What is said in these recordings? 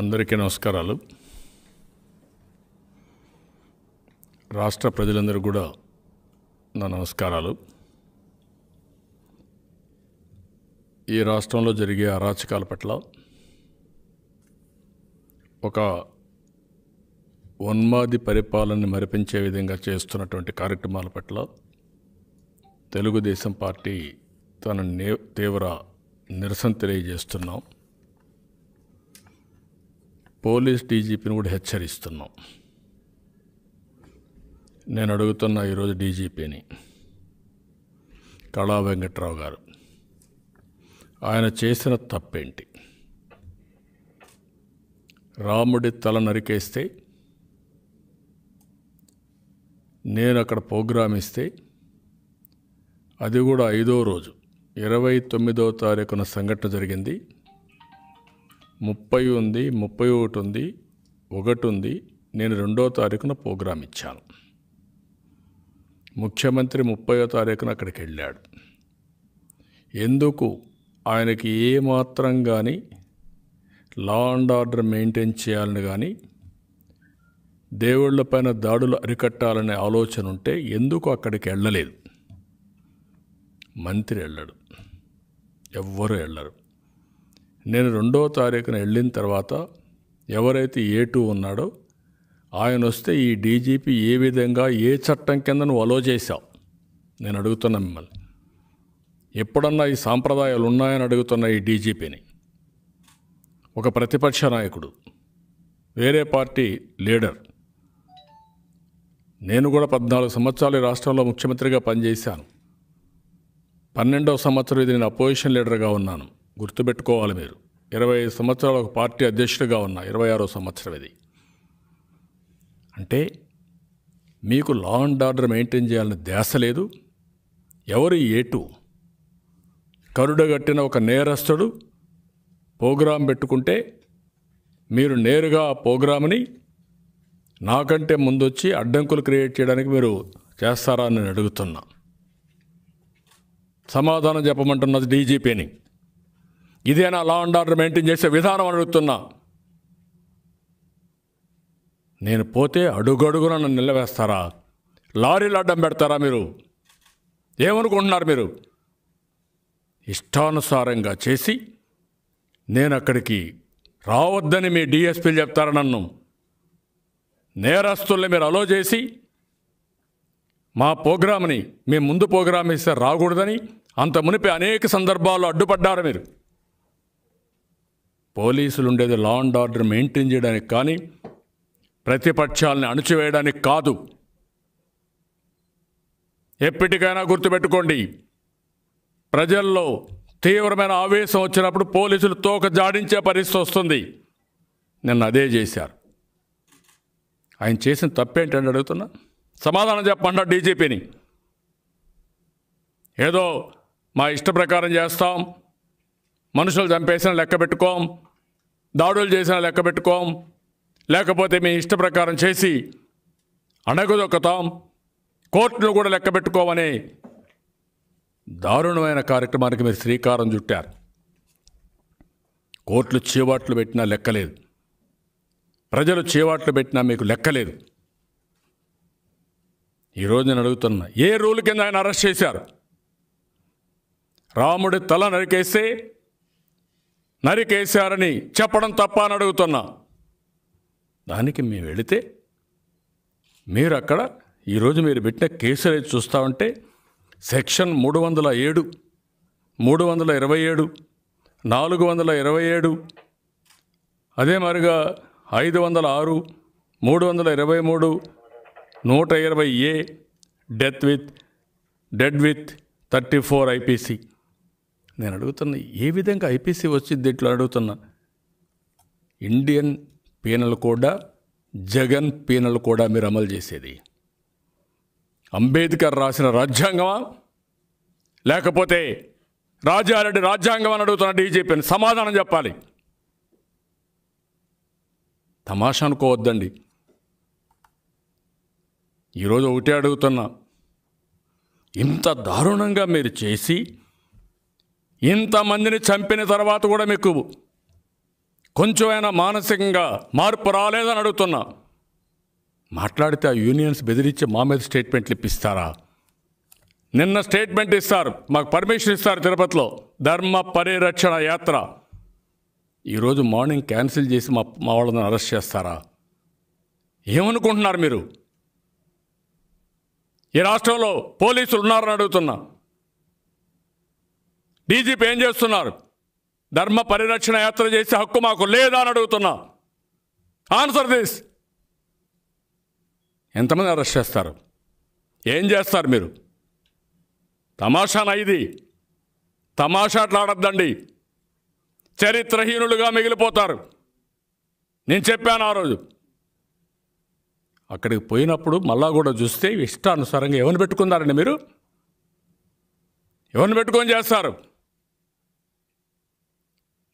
అందరికీ నమస్కారాలు రాష్ట్ర ప్రజలందరూ కూడా నా నమస్కారాలు ఈ రాష్ట్రంలో జరిగే అరాచకాల పట్ల ఒక ఉన్మాది పరిపాలనని మరిపించే విధంగా చేస్తున్నటువంటి కార్యక్రమాల పట్ల తెలుగుదేశం పార్టీ తన తీవ్ర నిరసన తెలియజేస్తున్నాం పోలీస్ డీజీపీని కూడా హెచ్చరిస్తున్నాం నేను అడుగుతున్న ఈరోజు డీజీపీని కళా వెంకట్రావు గారు ఆయన చేసిన తప్పేంటి రాముడి తల నరికేస్తే నేను అక్కడ ప్రోగ్రామ్ ఇస్తే అది కూడా ఐదో రోజు ఇరవై తొమ్మిదో తారీఖున సంఘటన జరిగింది ముప్పై ఉంది ముప్పై ఒకటి ఉంది ఒకటి ఉంది నేను రెండో తారీఖున ప్రోగ్రాం ఇచ్చాను ముఖ్యమంత్రి ముప్పయో తారీఖున అక్కడికి వెళ్ళాడు ఎందుకు ఆయనకి ఏమాత్రం కానీ లా అండ్ ఆర్డర్ మెయింటైన్ చేయాలని కానీ దేవుళ్ళపైన దాడులు అరికట్టాలనే ఆలోచన ఉంటే ఎందుకు అక్కడికి వెళ్ళలేదు మంత్రి వెళ్ళడు ఎవ్వరూ వెళ్ళరు నేను రెండవ తారీఖున వెళ్ళిన తర్వాత ఎవరైతే ఏ టూ ఉన్నాడో ఆయన వస్తే ఈ డీజీపీ ఏ విధంగా ఏ చట్టం కింద నువ్వు అలో చేశావు నేను అడుగుతున్నా మిమ్మల్ని ఎప్పుడన్నా ఈ సాంప్రదాయాలు ఉన్నాయని అడుగుతున్న ఈ డీజీపీని ఒక ప్రతిపక్ష నాయకుడు వేరే పార్టీ లీడర్ నేను కూడా పద్నాలుగు సంవత్సరాలు రాష్ట్రంలో ముఖ్యమంత్రిగా పనిచేశాను పన్నెండవ సంవత్సరం ఇది నేను అపోజిషన్ లీడర్గా ఉన్నాను గుర్తుపెట్టుకోవాలి మీరు ఇరవై ఐదు సంవత్సరాలు ఒక పార్టీ అధ్యక్షుడిగా ఉన్న ఇరవై ఆరో సంవత్సరం ఇది అంటే మీకు లా అండ్ ఆర్డర్ మెయింటైన్ చేయాలని దేశ లేదు ఎవరు ఏటు కరుడగట్టిన ఒక నేరస్తుడు ప్రోగ్రాం పెట్టుకుంటే మీరు నేరుగా ఆ ప్రోగ్రామ్ని నాకంటే ముందొచ్చి అడ్డంకులు క్రియేట్ చేయడానికి మీరు చేస్తారా అని అడుగుతున్నా సమాధానం చెప్పమంటున్నది డీజీపీని ఇదేనా లా అండ్ ఆర్డర్ మెయింటైన్ చేసే విధానం అడుగుతున్నా నేను పోతే అడుగడుగున నన్ను నిలవేస్తారా లారీలు అడ్డం పెడతారా మీరు ఏమనుకుంటున్నారు మీరు ఇష్టానుసారంగా చేసి నేను అక్కడికి రావద్దని మీ డిఎస్పీలు చెప్తారు నన్ను నేరస్తుల్ని మీరు అలో చేసి మా ప్రోగ్రామ్ని మేము ముందు ప్రోగ్రామ్ ఇస్తే రాకూడదని అంత మునిపి అనేక సందర్భాల్లో అడ్డుపడ్డారు మీరు పోలీసులు ఉండేది లా అండ్ ఆర్డర్ మెయింటైన్ చేయడానికి కానీ ప్రతిపక్షాలని అణచివేయడానికి కాదు ఎప్పటికైనా గుర్తుపెట్టుకోండి ప్రజల్లో తీవ్రమైన ఆవేశం వచ్చినప్పుడు పోలీసులు తోక జాడించే పరిస్థితి వస్తుంది నిన్న అదే చేశారు ఆయన చేసిన తప్పేంటండి అడుగుతున్నా సమాధానం చెప్పండి డీజీపీని ఏదో మా ఇష్ట ప్రకారం చేస్తాం మనుషులు చంపేసిన లెక్క పెట్టుకోం దాడులు చేసినా లెక్క పెట్టుకోం లేకపోతే మీ ఇష్ట ప్రకారం చేసి అణగదొక్కతాం కోర్టును కూడా లెక్క పెట్టుకోమని దారుణమైన కార్యక్రమానికి మీరు శ్రీకారం చుట్టారు కోర్టులు చీవాట్లు పెట్టినా లెక్కలేదు ప్రజలు చీవాట్లు పెట్టినా మీకు లెక్కలేదు ఈరోజు నేను అడుగుతున్నా ఏ రూల్ కింద ఆయన అరెస్ట్ చేశారు రాముడి తల నరికేస్తే నరికేశారని చెప్పడం తప్ప అని అడుగుతున్నా దానికి మేము వెళితే మీరు అక్కడ ఈరోజు మీరు పెట్టిన అయితే చూస్తా ఉంటే సెక్షన్ మూడు వందల ఏడు మూడు వందల ఇరవై ఏడు నాలుగు వందల ఇరవై ఏడు అదే మరిగా ఐదు వందల ఆరు మూడు వందల ఇరవై మూడు నూట ఇరవై A death with dead with thirty four IPC నేను అడుగుతున్నా ఏ విధంగా ఐపీసీ వచ్చింది ఇట్లా అడుగుతున్నా ఇండియన్ పీనల్ కూడా జగన్ పీనల్ కూడా మీరు అమలు చేసేది అంబేద్కర్ రాసిన రాజ్యాంగమా లేకపోతే రాజారెడ్డి రాజ్యాంగం అని అడుగుతున్న డీజీపీని సమాధానం చెప్పాలి తమాషా అనుకోవద్దండి ఈరోజు ఒకటే అడుగుతున్నా ఇంత దారుణంగా మీరు చేసి ఇంతమందిని చంపిన తర్వాత కూడా మీకు కొంచెమైనా మానసికంగా మార్పు రాలేదని అడుగుతున్నా మాట్లాడితే ఆ యూనియన్స్ బెదిరించి మా మీద స్టేట్మెంట్లు ఇప్పిస్తారా నిన్న స్టేట్మెంట్ ఇస్తారు మాకు పర్మిషన్ ఇస్తారు తిరుపతిలో ధర్మ పరిరక్షణ యాత్ర ఈరోజు మార్నింగ్ క్యాన్సిల్ చేసి మా మా వాళ్ళని అరెస్ట్ చేస్తారా ఏమనుకుంటున్నారు మీరు ఈ రాష్ట్రంలో పోలీసులు ఉన్నారని అడుగుతున్నా డీజీపీ ఏం చేస్తున్నారు ధర్మ పరిరక్షణ యాత్ర చేసే హక్కు మాకు లేదా అని అడుగుతున్నా ఆన్సర్ దిస్ ఎంతమంది అరెస్ట్ చేస్తారు ఏం చేస్తారు మీరు తమాషానా ఇది తమాషాట్లాడద్దండి చరిత్రహీనులుగా మిగిలిపోతారు నేను చెప్పాను ఆ రోజు అక్కడికి పోయినప్పుడు మళ్ళా కూడా చూస్తే ఇష్టానుసారంగా ఎవరిని పెట్టుకుందారండి మీరు ఎవరిని పెట్టుకొని చేస్తారు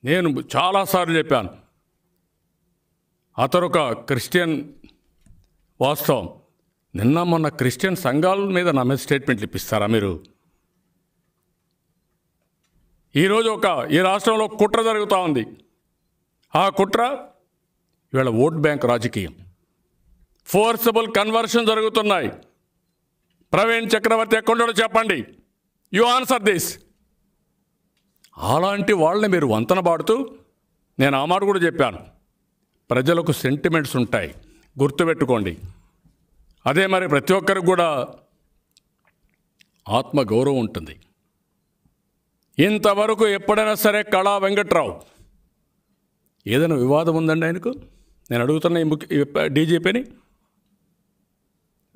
నేను చాలాసార్లు చెప్పాను అతను ఒక క్రిస్టియన్ వాస్తవం నిన్న మొన్న క్రిస్టియన్ సంఘాల మీద నమ్మే స్టేట్మెంట్లు ఇప్పిస్తారా మీరు ఈరోజు ఒక ఈ రాష్ట్రంలో కుట్ర జరుగుతూ ఉంది ఆ కుట్ర ఇవాళ ఓట్ బ్యాంక్ రాజకీయం ఫోర్సబుల్ కన్వర్షన్ జరుగుతున్నాయి ప్రవీణ్ చక్రవర్తి ఎక్కడో చెప్పండి యు ఆన్సర్ దిస్ అలాంటి వాళ్ళని మీరు వంతన పాడుతూ నేను ఆ మాట కూడా చెప్పాను ప్రజలకు సెంటిమెంట్స్ ఉంటాయి గుర్తుపెట్టుకోండి అదే మరి ప్రతి ఒక్కరికి కూడా ఆత్మగౌరవం ఉంటుంది ఇంతవరకు ఎప్పుడైనా సరే కళా వెంకట్రావు ఏదైనా వివాదం ఉందండి ఆయనకు నేను అడుగుతున్న ఈ ముఖ్య డీజీపీని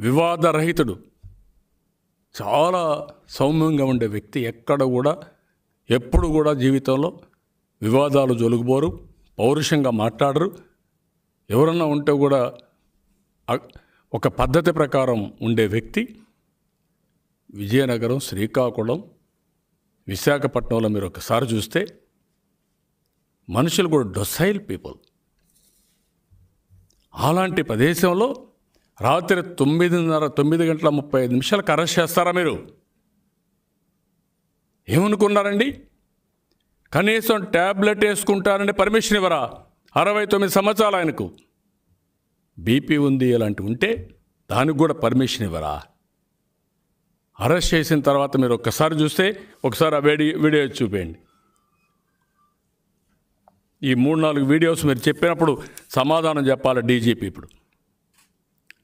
వివాదరహితుడు చాలా సౌమ్యంగా ఉండే వ్యక్తి ఎక్కడ కూడా ఎప్పుడు కూడా జీవితంలో వివాదాలు జొలుగుబోరు పౌరుషంగా మాట్లాడరు ఎవరన్నా ఉంటే కూడా ఒక పద్ధతి ప్రకారం ఉండే వ్యక్తి విజయనగరం శ్రీకాకుళం విశాఖపట్నంలో మీరు ఒకసారి చూస్తే మనుషులు కూడా డొసైల్ పీపుల్ అలాంటి ప్రదేశంలో రాత్రి తొమ్మిదిన్నర తొమ్మిది గంటల ముప్పై ఐదు నిమిషాలకు అరెస్ట్ చేస్తారా మీరు ఏమనుకున్నారండి కనీసం ట్యాబ్లెట్ వేసుకుంటారని పర్మిషన్ ఇవ్వరా అరవై తొమ్మిది సంవత్సరాలు ఆయనకు బీపీ ఉంది అలాంటి ఉంటే దానికి కూడా పర్మిషన్ ఇవ్వరా అరెస్ట్ చేసిన తర్వాత మీరు ఒక్కసారి చూస్తే ఒకసారి ఆ వేడి వీడియో చూపేయండి ఈ మూడు నాలుగు వీడియోస్ మీరు చెప్పినప్పుడు సమాధానం చెప్పాలి డీజీపీ ఇప్పుడు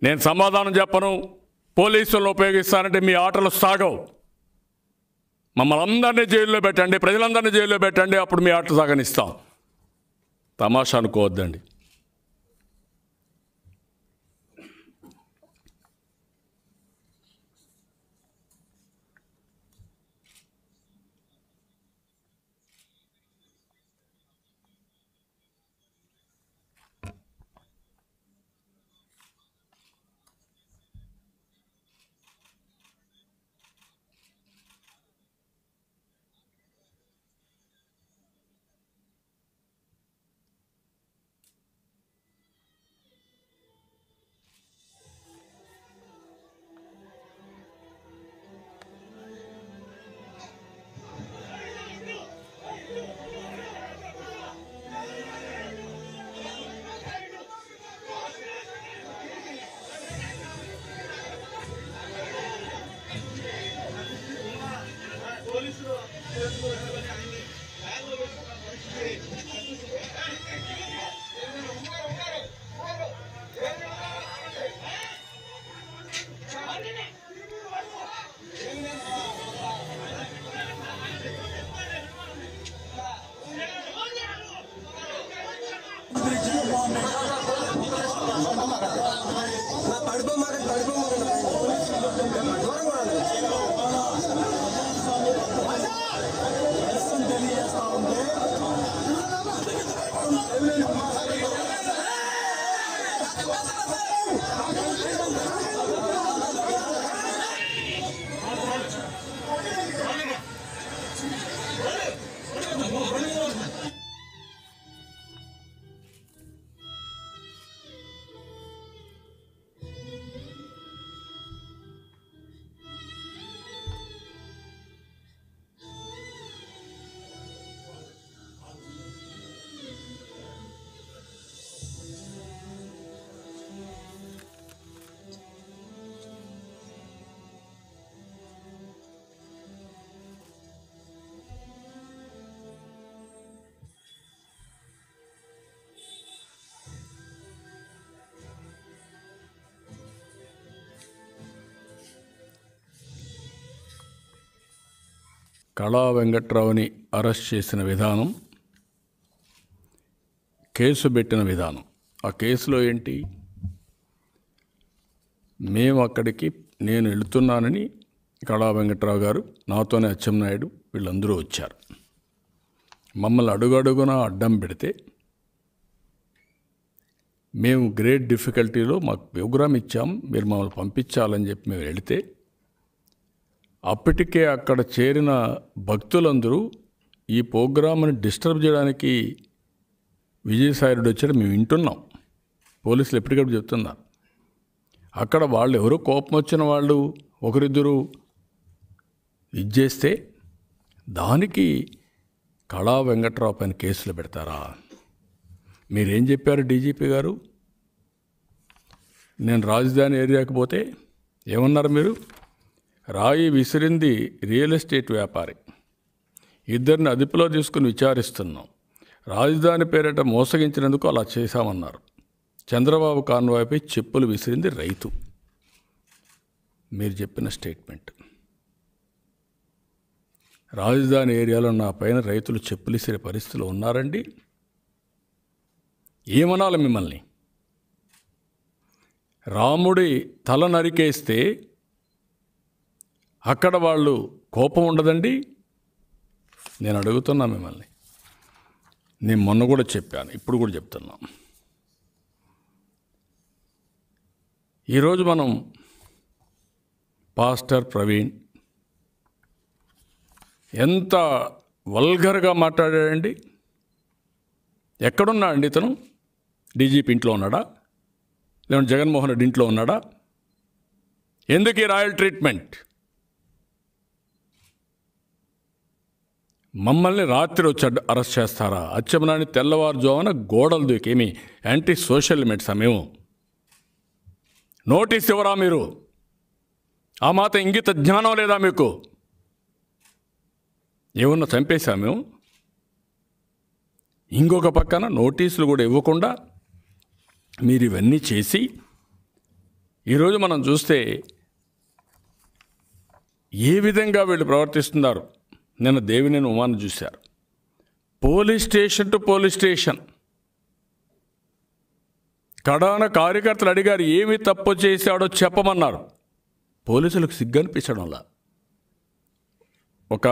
నేను సమాధానం చెప్పను పోలీసులను ఉపయోగిస్తానంటే మీ ఆటలు సాగవు మమ్మల్ని అందరినీ జైల్లో పెట్టండి ప్రజలందరినీ జైల్లో పెట్టండి అప్పుడు మీ ఆటలు సాగనిస్తాం తమాషా అనుకోవద్దండి కళా వెంకట్రావుని అరెస్ట్ చేసిన విధానం కేసు పెట్టిన విధానం ఆ కేసులో ఏంటి మేము అక్కడికి నేను వెళుతున్నానని కళా వెంకట్రావు గారు నాతోనే అచ్చెన్నాయుడు వీళ్ళందరూ వచ్చారు మమ్మల్ని అడుగడుగున అడ్డం పెడితే మేము గ్రేట్ డిఫికల్టీలో మాకు ప్రోగ్రామ్ ఇచ్చాం మీరు మమ్మల్ని పంపించాలని చెప్పి మేము వెళితే అప్పటికే అక్కడ చేరిన భక్తులందరూ ఈ ప్రోగ్రామ్ని డిస్టర్బ్ చేయడానికి విజయసాయిరెడ్డి వచ్చాడు మేము వింటున్నాం పోలీసులు ఎప్పటికప్పుడు చెప్తున్నారు అక్కడ వాళ్ళు ఎవరో కోపం వచ్చిన వాళ్ళు ఒకరిద్దరు ఇచ్చేస్తే దానికి కళా వెంకట్రావు పైన కేసులు పెడతారా మీరేం చెప్పారు డీజీపీ గారు నేను రాజధాని ఏరియాకి పోతే ఏమన్నారు మీరు రాయి విసిరింది రియల్ ఎస్టేట్ వ్యాపారి ఇద్దరిని అదుపులో తీసుకుని విచారిస్తున్నాం రాజధాని పేరిట మోసగించినందుకు అలా చేశామన్నారు చంద్రబాబు కాన్వాయ్పై చెప్పులు విసిరింది రైతు మీరు చెప్పిన స్టేట్మెంట్ రాజధాని ఏరియాలో నా పైన రైతులు చెప్పులు ఇసిరే పరిస్థితులు ఉన్నారండి ఏమనాలి మిమ్మల్ని రాముడి తల నరికేస్తే అక్కడ వాళ్ళు కోపం ఉండదండి నేను అడుగుతున్నా మిమ్మల్ని నేను మొన్న కూడా చెప్పాను ఇప్పుడు కూడా చెప్తున్నా ఈరోజు మనం పాస్టర్ ప్రవీణ్ ఎంత వల్గర్గా మాట్లాడాడండి ఎక్కడున్నా అండి ఇతను డీజీపీ ఇంట్లో ఉన్నాడా లేదంటే జగన్మోహన్ రెడ్డి ఇంట్లో ఉన్నాడా ఎందుకు ఈ రాయల్ ట్రీట్మెంట్ మమ్మల్ని రాత్రి వచ్చి అరెస్ట్ చేస్తారా అచ్చెమనాని తెల్లవారుజామున గోడలు దూకేమి యాంటీ సోషల్ ఆ మేము నోటీస్ ఇవ్వరా మీరు ఆ మాత ఇంగిత జ్ఞానం లేదా మీకు ఏమన్నా చంపేశా మేము ఇంకొక పక్కన నోటీసులు కూడా ఇవ్వకుండా మీరు ఇవన్నీ చేసి ఈరోజు మనం చూస్తే ఏ విధంగా వీళ్ళు ప్రవర్తిస్తున్నారు నిన్న దేవిని ఉమాను చూశారు police station to police station కడాన కార్యకర్తలు అడిగారు ఏమి తప్పు చేశాడో చెప్పమన్నారు పోలీసులకు సిగ్గనిపించడం వల్ల ఒక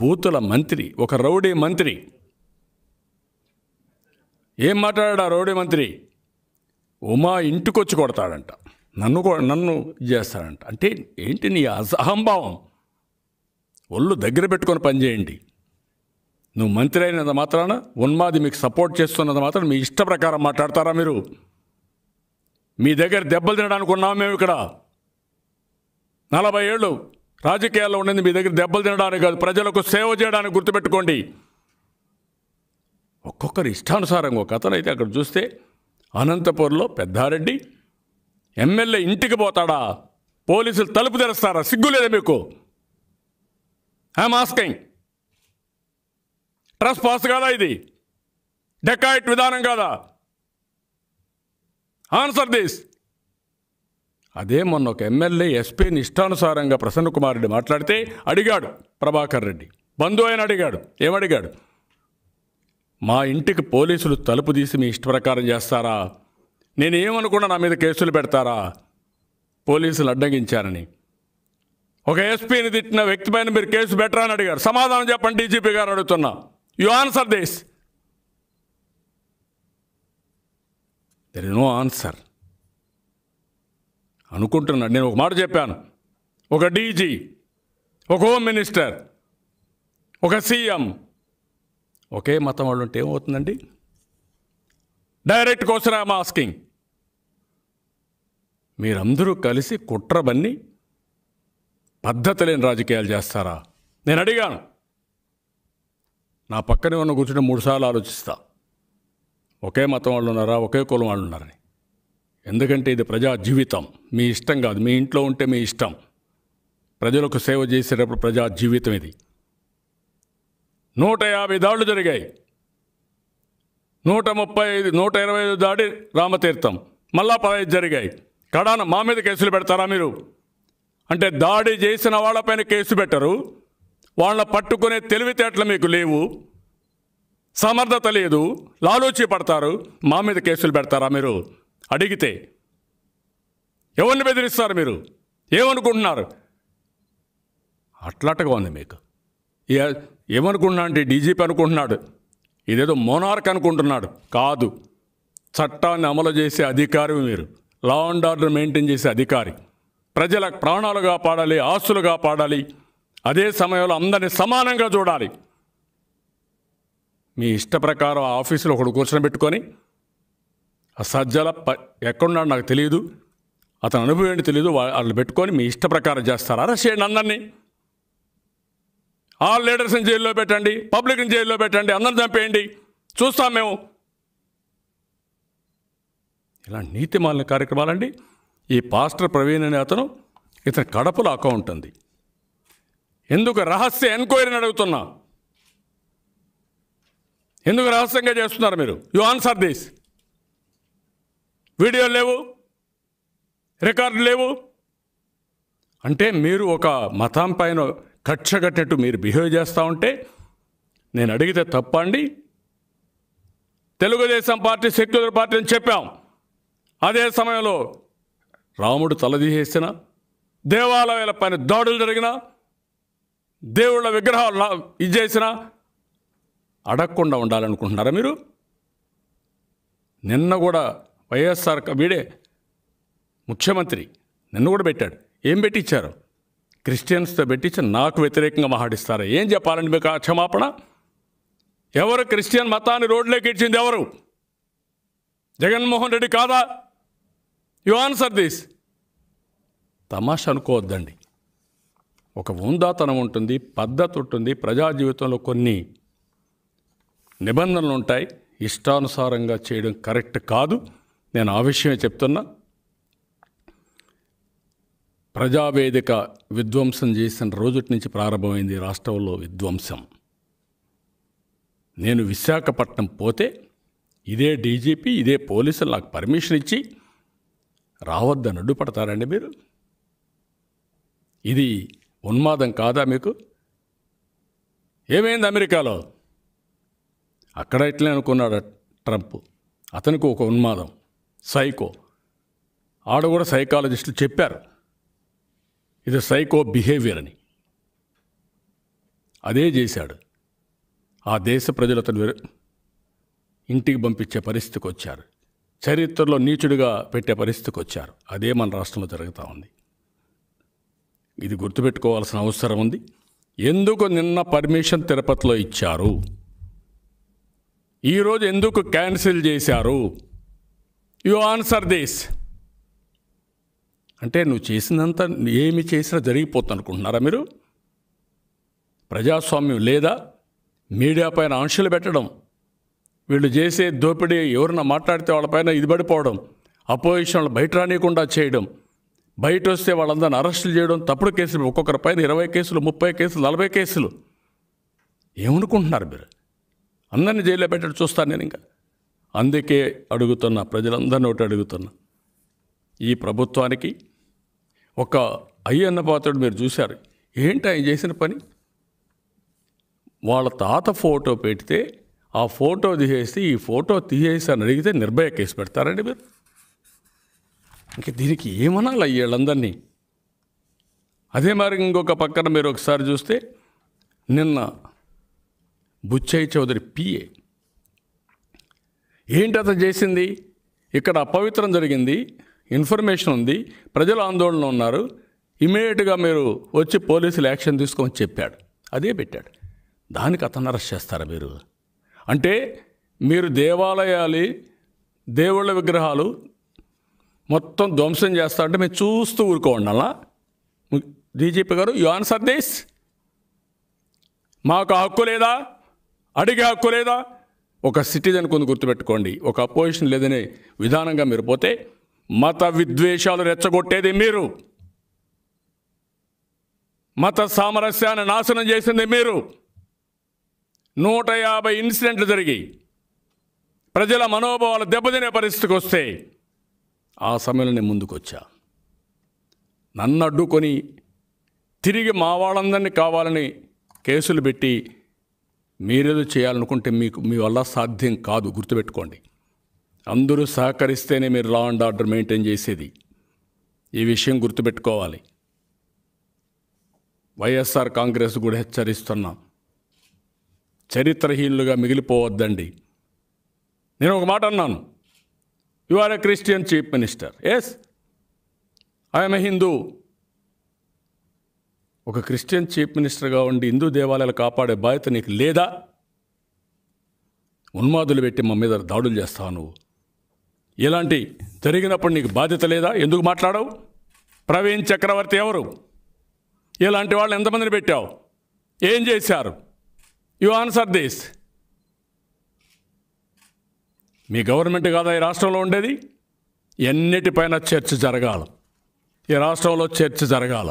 బూతుల మంత్రి ఒక రౌడీ మంత్రి ఏం మాట్లాడాడు ఆ రౌడీ మంత్రి ఉమా ఇంటికొచ్చి కొడతాడంట నన్ను నన్ను చేస్తాడంట అంటే ఏంటి నీ అసహంభావం ఒళ్ళు దగ్గర పెట్టుకొని పనిచేయండి నువ్వు మంత్రి అయినంత మాత్రాన ఉన్మాది మీకు సపోర్ట్ చేస్తున్నంత మాత్రం మీ ఇష్ట ప్రకారం మాట్లాడతారా మీరు మీ దగ్గర దెబ్బలు తినడానికి ఉన్నాము మేము ఇక్కడ నలభై ఏళ్ళు రాజకీయాల్లో ఉండేది మీ దగ్గర దెబ్బలు తినడానికి కాదు ప్రజలకు సేవ చేయడానికి గుర్తుపెట్టుకోండి ఒక్కొక్కరు ఇష్టానుసారం ఒక అతను అయితే అక్కడ చూస్తే అనంతపూర్లో పెద్దారెడ్డి ఎమ్మెల్యే ఇంటికి పోతాడా పోలీసులు తలుపు తెరుస్తారా సిగ్గులేదా మీకు ఐఎమ్ ఆస్కింగ్ ట్రస్ట్ పాస్ కాదా ఇది డెకాయిట్ విధానం కాదా ఆన్సర్ దిస్ అదే మొన్న ఒక ఎమ్మెల్యే ఎస్పీని ఇష్టానుసారంగా ప్రసన్న కుమార్ రెడ్డి మాట్లాడితే అడిగాడు ప్రభాకర్ రెడ్డి బంధు ఆయన అడిగాడు ఏమడిగాడు మా ఇంటికి పోలీసులు తలుపు తీసి మీ ఇష్ట ప్రకారం చేస్తారా నేనేమనుకున్నా నా మీద కేసులు పెడతారా పోలీసులు అడ్డగించారని ఒక ఎస్పీని తిట్టిన వ్యక్తి పైన మీరు కేసు బెటర్ అని అడిగారు సమాధానం చెప్పండి డీజీపీ గారు అడుగుతున్నా you answer this there is no answer అనుకుంటున్నాను నేను ఒక మాట చెప్పాను ఒక డీజీ ఒక హోమ్ మినిస్టర్ ఒక సీఎం ఒకే మతం వాళ్ళు ఉంటే ఏమవుతుందండి డైరెక్ట్ క్వశ్చన్ ఐఎమ్ ఆస్కింగ్ మీరందరూ కలిసి బన్ని పద్ధతి లేని రాజకీయాలు చేస్తారా నేను అడిగాను నా పక్కనే ఉన్న కూర్చుని మూడుసార్లు ఆలోచిస్తా ఒకే మతం వాళ్ళు ఉన్నారా ఒకే కులం వాళ్ళు ఉన్నారని ఎందుకంటే ఇది ప్రజా జీవితం మీ ఇష్టం కాదు మీ ఇంట్లో ఉంటే మీ ఇష్టం ప్రజలకు సేవ చేసేటప్పుడు ప్రజా జీవితం ఇది నూట యాభై దాడులు జరిగాయి నూట ముప్పై ఐదు నూట ఇరవై ఐదు దాడి రామతీర్థం మళ్ళా పదహైదు జరిగాయి కడాన మా మీద కేసులు పెడతారా మీరు అంటే దాడి చేసిన వాళ్ళపైన కేసు పెట్టరు వాళ్ళని పట్టుకునే తెలివితేటలు మీకు లేవు సమర్థత లేదు లాలోచి పడతారు మా మీద కేసులు పెడతారా మీరు అడిగితే ఎవరిని బెదిరిస్తారు మీరు ఏమనుకుంటున్నారు అట్లాటగా ఉంది మీకు ఏమనుకుంటున్నా అంటే డీజీపీ అనుకుంటున్నాడు ఇదేదో మోనార్క్ అనుకుంటున్నాడు కాదు చట్టాన్ని అమలు చేసే అధికారి మీరు లా అండ్ ఆర్డర్ మెయింటైన్ చేసే అధికారి ప్రజల ప్రాణాలు కాపాడాలి ఆస్తులు కాపాడాలి అదే సమయంలో అందరినీ సమానంగా చూడాలి మీ ఇష్ట ప్రకారం ఆ ఆఫీసులో ఒకడు కూర్చొని ఆ సజ్జల ప ఎక్కడున్నాడు నాకు తెలియదు అతని అనుభవం ఏంటి తెలియదు వాళ్ళు పెట్టుకొని మీ ఇష్ట ప్రకారం చేస్తారు అరెస్ట్ చేయండి అందరినీ ఆల్ లీడర్స్ని జైల్లో పెట్టండి పబ్లిక్ని జైల్లో పెట్టండి అందరిని చంపేయండి చూస్తాం మేము ఇలా నీతి మాలిన కార్యక్రమాలండి ఈ పాస్టర్ ప్రవీణ్ అనే అతను ఇతని కడపలో అకౌంట్ ఉంది ఎందుకు రహస్య ఎంక్వైరీని అడుగుతున్నా ఎందుకు రహస్యంగా చేస్తున్నారు మీరు యు ఆన్సర్ దిస్ వీడియో లేవు రికార్డు లేవు అంటే మీరు ఒక మతం పైన కట్టట్టు మీరు బిహేవ్ చేస్తూ ఉంటే నేను అడిగితే తప్పండి తెలుగుదేశం పార్టీ సెక్యులర్ పార్టీ అని చెప్పాం అదే సమయంలో రాముడు తలదీసేసిన దేవాలయాల పైన దాడులు జరిగిన దేవుళ్ళ విగ్రహాలు ఇది చేసిన అడగకుండా ఉండాలనుకుంటున్నారా మీరు నిన్న కూడా వైఎస్ఆర్ వీడే ముఖ్యమంత్రి నిన్న కూడా పెట్టాడు ఏం పెట్టించారు క్రిస్టియన్స్తో పెట్టించి నాకు వ్యతిరేకంగా మహాడిస్తారా ఏం చెప్పాలండి మీకు క్షమాపణ ఎవరు క్రిస్టియన్ మతాన్ని రోడ్లోకి ఇచ్చింది ఎవరు జగన్మోహన్ రెడ్డి కాదా యు ఆన్సర్ దిస్ తమాష అనుకోవద్దండి ఒక ఉందాతనం ఉంటుంది పద్ధతి ఉంటుంది ప్రజా జీవితంలో కొన్ని నిబంధనలు ఉంటాయి ఇష్టానుసారంగా చేయడం కరెక్ట్ కాదు నేను ఆ విషయమే చెప్తున్నా ప్రజావేదిక విధ్వంసం చేసిన రోజుటి నుంచి ప్రారంభమైంది రాష్ట్రంలో విధ్వంసం నేను విశాఖపట్నం పోతే ఇదే డీజీపీ ఇదే పోలీసులు నాకు పర్మిషన్ ఇచ్చి రావద్దని అడ్డుపడతారండి మీరు ఇది ఉన్మాదం కాదా మీకు ఏమైంది అమెరికాలో అక్కడ ఇట్లే అనుకున్నాడు ట్రంప్ అతనికి ఒక ఉన్మాదం సైకో ఆడ కూడా సైకాలజిస్టులు చెప్పారు ఇది సైకో బిహేవియర్ అని అదే చేశాడు ఆ దేశ ప్రజలు అతను ఇంటికి పంపించే పరిస్థితికి వచ్చారు చరిత్రలో నీచుడిగా పెట్టే పరిస్థితికి వచ్చారు అదే మన రాష్ట్రంలో జరుగుతూ ఉంది ఇది గుర్తుపెట్టుకోవాల్సిన అవసరం ఉంది ఎందుకు నిన్న పర్మిషన్ తిరుపతిలో ఇచ్చారు ఈరోజు ఎందుకు క్యాన్సిల్ చేశారు యు ఆన్సర్ దిస్ అంటే నువ్వు చేసినంత ఏమి చేసినా జరిగిపోతుంది అనుకుంటున్నారా మీరు ప్రజాస్వామ్యం లేదా మీడియా పైన ఆంక్షలు పెట్టడం వీళ్ళు చేసే దోపిడీ ఎవరన్నా మాట్లాడితే వాళ్ళపైన ఇది పడిపోవడం అపోజిషన్ బయట రానియకుండా చేయడం బయట వస్తే వాళ్ళందరిని అరెస్టులు చేయడం తప్పుడు కేసులు ఒక్కొక్కరి పైన ఇరవై కేసులు ముప్పై కేసులు నలభై కేసులు ఏమనుకుంటున్నారు మీరు అందరిని జైల్లో పెట్టడం చూస్తాను నేను ఇంకా అందుకే అడుగుతున్నా ప్రజలందరినీ ఒకటి అడుగుతున్నా ఈ ప్రభుత్వానికి ఒక అయ్యన్న పాత్రుడు మీరు చూశారు ఏంటి ఆయన చేసిన పని వాళ్ళ తాత ఫోటో పెడితే ఆ ఫోటో తీసేసి ఈ ఫోటో తీసేసి అని అడిగితే నిర్భయ కేసు పెడతారండి మీరు ఇంకా దీనికి ఏమనాలి అయ్యేళ్ళందరినీ అదే మరి ఇంకొక పక్కన మీరు ఒకసారి చూస్తే నిన్న బుచ్చయ్య చౌదరి పిఏ ఏంటి అతను చేసింది ఇక్కడ అపవిత్రం జరిగింది ఇన్ఫర్మేషన్ ఉంది ప్రజలు ఆందోళన ఉన్నారు ఇమీడియట్గా మీరు వచ్చి పోలీసులు యాక్షన్ తీసుకొని చెప్పాడు అదే పెట్టాడు దానికి అతను అరెస్ట్ చేస్తారా మీరు అంటే మీరు దేవాలయాలు దేవుళ్ళ విగ్రహాలు మొత్తం ధ్వంసం చేస్తారంటే మేము చూస్తూ ఊరుకోండి అలా డీజీపీ గారు యు ఆన్సర్ దిస్ మాకు హక్కు లేదా అడిగే హక్కు లేదా ఒక సిటిజన్ కొంది గుర్తుపెట్టుకోండి ఒక అపోజిషన్ లేదనే విధానంగా మీరు పోతే మత విద్వేషాలు రెచ్చగొట్టేది మీరు మత సామరస్యాన్ని నాశనం చేసింది మీరు నూట యాభై ఇన్సిడెంట్లు జరిగి ప్రజల మనోభావాలు దెబ్బతినే పరిస్థితికి వస్తే ఆ సమయంలో నేను ముందుకొచ్చా నన్ను అడ్డుకొని తిరిగి మా వాళ్ళందరినీ కావాలని కేసులు పెట్టి మీరేదో చేయాలనుకుంటే మీకు మీ వల్ల సాధ్యం కాదు గుర్తుపెట్టుకోండి అందరూ సహకరిస్తేనే మీరు లా అండ్ ఆర్డర్ మెయింటైన్ చేసేది ఈ విషయం గుర్తుపెట్టుకోవాలి వైఎస్ఆర్ కాంగ్రెస్ కూడా హెచ్చరిస్తున్నాం చరిత్రహీనులుగా మిగిలిపోవద్దండి నేను ఒక మాట అన్నాను you are a Christian chief minister yes I'm a Hindu ఒక క్రిస్టియన్ చీఫ్ మినిస్టర్గా ఉండి హిందూ దేవాలయాలు కాపాడే బాధ్యత నీకు లేదా ఉన్మాదులు పెట్టి మా మీద దాడులు చేస్తావు నువ్వు ఇలాంటి జరిగినప్పుడు నీకు బాధ్యత లేదా ఎందుకు మాట్లాడవు ప్రవీణ్ చక్రవర్తి ఎవరు ఇలాంటి వాళ్ళు ఎంతమందిని పెట్టావు ఏం చేశారు యు ఆన్సర్ దిస్ మీ గవర్నమెంట్ కాదా ఈ రాష్ట్రంలో ఉండేది ఎన్నిటిపైన చర్చ జరగాల ఈ రాష్ట్రంలో చర్చ జరగాల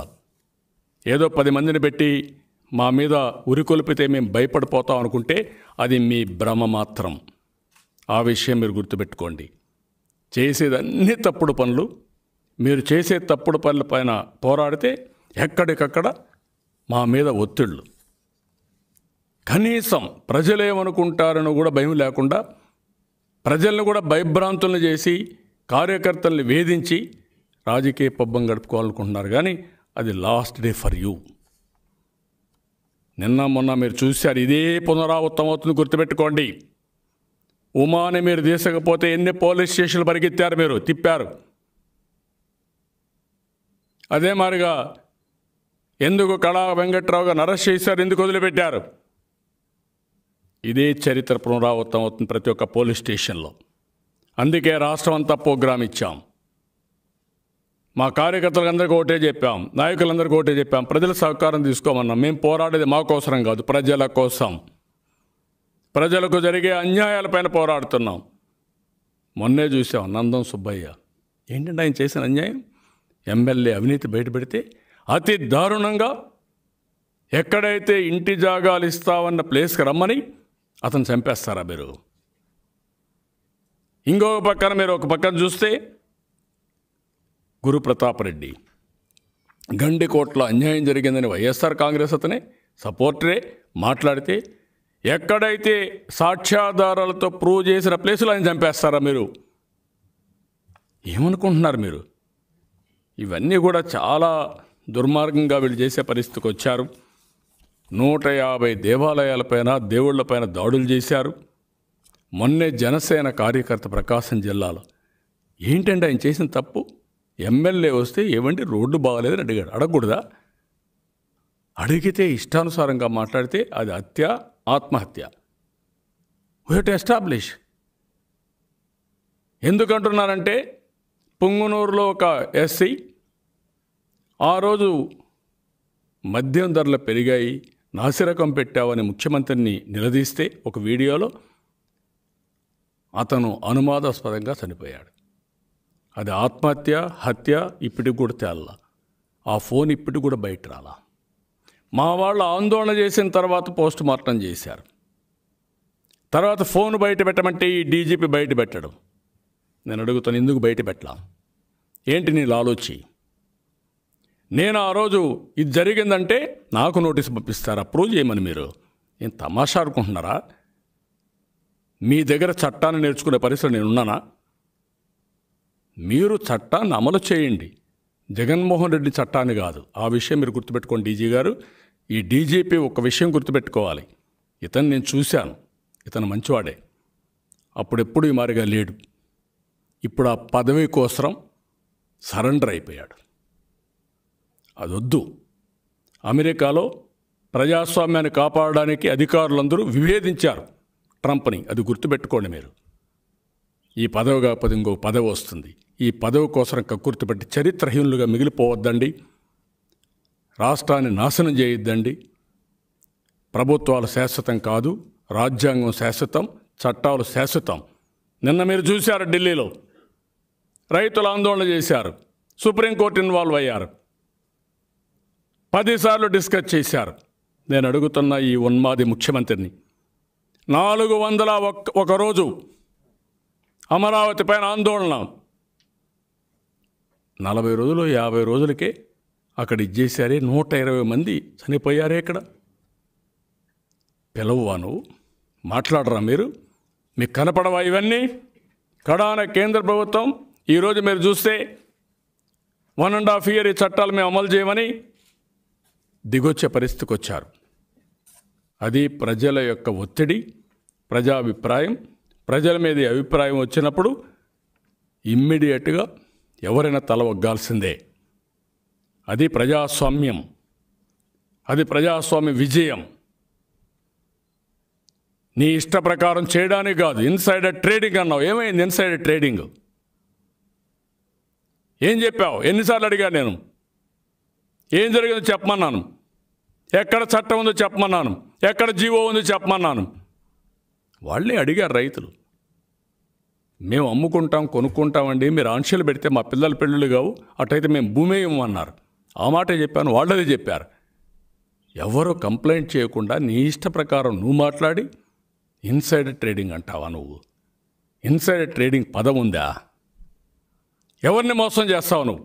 ఏదో పది మందిని పెట్టి మా మీద ఉరికొలిపితే మేము భయపడిపోతాం అనుకుంటే అది మీ భ్రమ మాత్రం ఆ విషయం మీరు గుర్తుపెట్టుకోండి చేసేదన్నీ తప్పుడు పనులు మీరు చేసే తప్పుడు పనుల పైన పోరాడితే ఎక్కడికక్కడ మా మీద ఒత్తిళ్ళు కనీసం ప్రజలేమనుకుంటారని కూడా భయం లేకుండా ప్రజలను కూడా భయభ్రాంతులను చేసి కార్యకర్తల్ని వేధించి రాజకీయ పబ్బం గడుపుకోవాలనుకుంటున్నారు కానీ అది లాస్ట్ డే ఫర్ యూ నిన్న మొన్న మీరు చూశారు ఇదే పునరావృతం అవుతుంది గుర్తుపెట్టుకోండి ఉమాని మీరు తీసకపోతే ఎన్ని పోలీస్ స్టేషన్లు పరిగెత్తారు మీరు తిప్పారు అదే మారిగా ఎందుకు కళా వెంకట్రావు గారు అరెస్ట్ చేశారు ఎందుకు వదిలిపెట్టారు ఇదే చరిత్ర పునరావృతం అవుతుంది ప్రతి ఒక్క పోలీస్ స్టేషన్లో అందుకే రాష్ట్రం అంతా ప్రోగ్రామ్ ఇచ్చాం మా కార్యకర్తలందరికీ ఒకటే చెప్పాం నాయకులందరికీ ఒకటే చెప్పాం ప్రజల సహకారం తీసుకోమన్నాం మేము పోరాడేది మా కోసం కాదు ప్రజల కోసం ప్రజలకు జరిగే అన్యాయాలపైన పోరాడుతున్నాం మొన్నే చూసాం నందం సుబ్బయ్య ఏంటంటే ఆయన చేసిన అన్యాయం ఎమ్మెల్యే అవినీతి బయటపెడితే అతి దారుణంగా ఎక్కడైతే ఇంటి జాగాలు ఇస్తావన్న ప్లేస్కి రమ్మని అతను చంపేస్తారా మీరు ఇంకో పక్కన మీరు ఒక పక్కన చూస్తే గురు ప్రతాప్ రెడ్డి గండికోట్లో అన్యాయం జరిగిందని వైఎస్ఆర్ కాంగ్రెస్ అతనే సపోర్టరే మాట్లాడితే ఎక్కడైతే సాక్ష్యాధారాలతో ప్రూవ్ చేసిన ప్లేసులు ఆయన చంపేస్తారా మీరు ఏమనుకుంటున్నారు మీరు ఇవన్నీ కూడా చాలా దుర్మార్గంగా వీళ్ళు చేసే పరిస్థితికి వచ్చారు నూట యాభై దేవాలయాలపైన దేవుళ్లపైన దాడులు చేశారు మొన్నే జనసేన కార్యకర్త ప్రకాశం జిల్లాలో ఏంటంటే ఆయన చేసిన తప్పు ఎమ్మెల్యే వస్తే ఏమండి రోడ్డు బాగలేదని అడిగాడు అడగకూడదా అడిగితే ఇష్టానుసారంగా మాట్లాడితే అది హత్య ఆత్మహత్య టు ఎస్టాబ్లిష్ ఎందుకంటున్నారంటే పొంగునూరులో ఒక ఎస్సీ ఆ రోజు మద్యం ధరలు పెరిగాయి నాసిరకం పెట్టావని ముఖ్యమంత్రిని నిలదీస్తే ఒక వీడియోలో అతను అనుమాదాస్పదంగా చనిపోయాడు అది ఆత్మహత్య హత్య ఇప్పటికి కూడా తేల ఆ ఫోన్ ఇప్పటికి కూడా బయట రాలా మా వాళ్ళు ఆందోళన చేసిన తర్వాత పోస్ట్ మార్టం చేశారు తర్వాత ఫోన్ బయట పెట్టమంటే ఈ డీజీపీ బయట పెట్టడం నేను అడుగుతాను ఎందుకు బయట పెట్టలా ఏంటి నీ లాలోచి నేను ఆ రోజు ఇది జరిగిందంటే నాకు నోటీస్ పంపిస్తారు అప్రూవ్ చేయమని మీరు నేను తమాషా అనుకుంటున్నారా మీ దగ్గర చట్టాన్ని నేర్చుకునే పరిస్థితి నేను ఉన్నానా మీరు చట్టాన్ని అమలు చేయండి జగన్మోహన్ రెడ్డి చట్టాన్ని కాదు ఆ విషయం మీరు గుర్తుపెట్టుకోండి డీజీ గారు ఈ డీజీపీ ఒక విషయం గుర్తుపెట్టుకోవాలి ఇతను నేను చూశాను ఇతను మంచివాడే అప్పుడెప్పుడు ఈ మారిగా లేడు ఇప్పుడు ఆ పదవి కోసరం సరెండర్ అయిపోయాడు అదొద్దు అమెరికాలో ప్రజాస్వామ్యాన్ని కాపాడడానికి అధికారులందరూ విభేదించారు ట్రంప్ని అది గుర్తుపెట్టుకోండి మీరు ఈ పదవిగా పది ఇంకో పదవి వస్తుంది ఈ పదవి కోసం కక్కుర్తిపెట్టి చరిత్రహీనులుగా మిగిలిపోవద్దండి రాష్ట్రాన్ని నాశనం చేయొద్దండి ప్రభుత్వాలు శాశ్వతం కాదు రాజ్యాంగం శాశ్వతం చట్టాలు శాశ్వతం నిన్న మీరు చూశారు ఢిల్లీలో రైతులు ఆందోళన చేశారు సుప్రీంకోర్టు ఇన్వాల్వ్ అయ్యారు పదిసార్లు డిస్కస్ చేశారు నేను అడుగుతున్న ఈ ఉన్మాది ముఖ్యమంత్రిని నాలుగు వందల ఒకరోజు అమరావతి పైన ఆందోళన నలభై రోజులు యాభై రోజులకే అక్కడ ఇచ్చేసారే నూట ఇరవై మంది చనిపోయారే ఇక్కడ పిలవువా నువ్వు మాట్లాడరా మీరు మీకు కనపడవా ఇవన్నీ కడాన కేంద్ర ప్రభుత్వం ఈరోజు మీరు చూస్తే వన్ అండ్ హాఫ్ ఇయర్ ఈ చట్టాలు మేము అమలు చేయమని దిగొచ్చే పరిస్థితికి వచ్చారు అది ప్రజల యొక్క ఒత్తిడి ప్రజాభిప్రాయం ప్రజల మీద అభిప్రాయం వచ్చినప్పుడు ఇమ్మీడియట్గా ఎవరైనా తల ఒగ్గాల్సిందే అది ప్రజాస్వామ్యం అది ప్రజాస్వామ్య విజయం నీ ఇష్ట ప్రకారం చేయడానికి కాదు ఇన్సైడర్ ట్రేడింగ్ అన్నావు ఏమైంది ఇన్సైడర్ ట్రేడింగ్ ఏం చెప్పావు ఎన్నిసార్లు అడిగాను నేను ఏం జరిగిందో చెప్పమన్నాను ఎక్కడ చట్టం ఉందో చెప్పమన్నాను ఎక్కడ జీవో ఉందో చెప్పమన్నాను వాళ్ళే అడిగారు రైతులు మేము అమ్ముకుంటాం కొనుక్కుంటామండి మీరు ఆంక్షలు పెడితే మా పిల్లల పెళ్ళిళ్ళు కావు అటైతే మేము భూమే ఇవ్వమన్నారు ఆ మాటే చెప్పాను వాళ్ళదే చెప్పారు ఎవరు కంప్లైంట్ చేయకుండా నీ ఇష్ట ప్రకారం నువ్వు మాట్లాడి ఇన్సైడ్ ట్రేడింగ్ అంటావా నువ్వు ఇన్సైడ్ ట్రేడింగ్ పదం ఉందా ఎవరిని మోసం చేస్తావు నువ్వు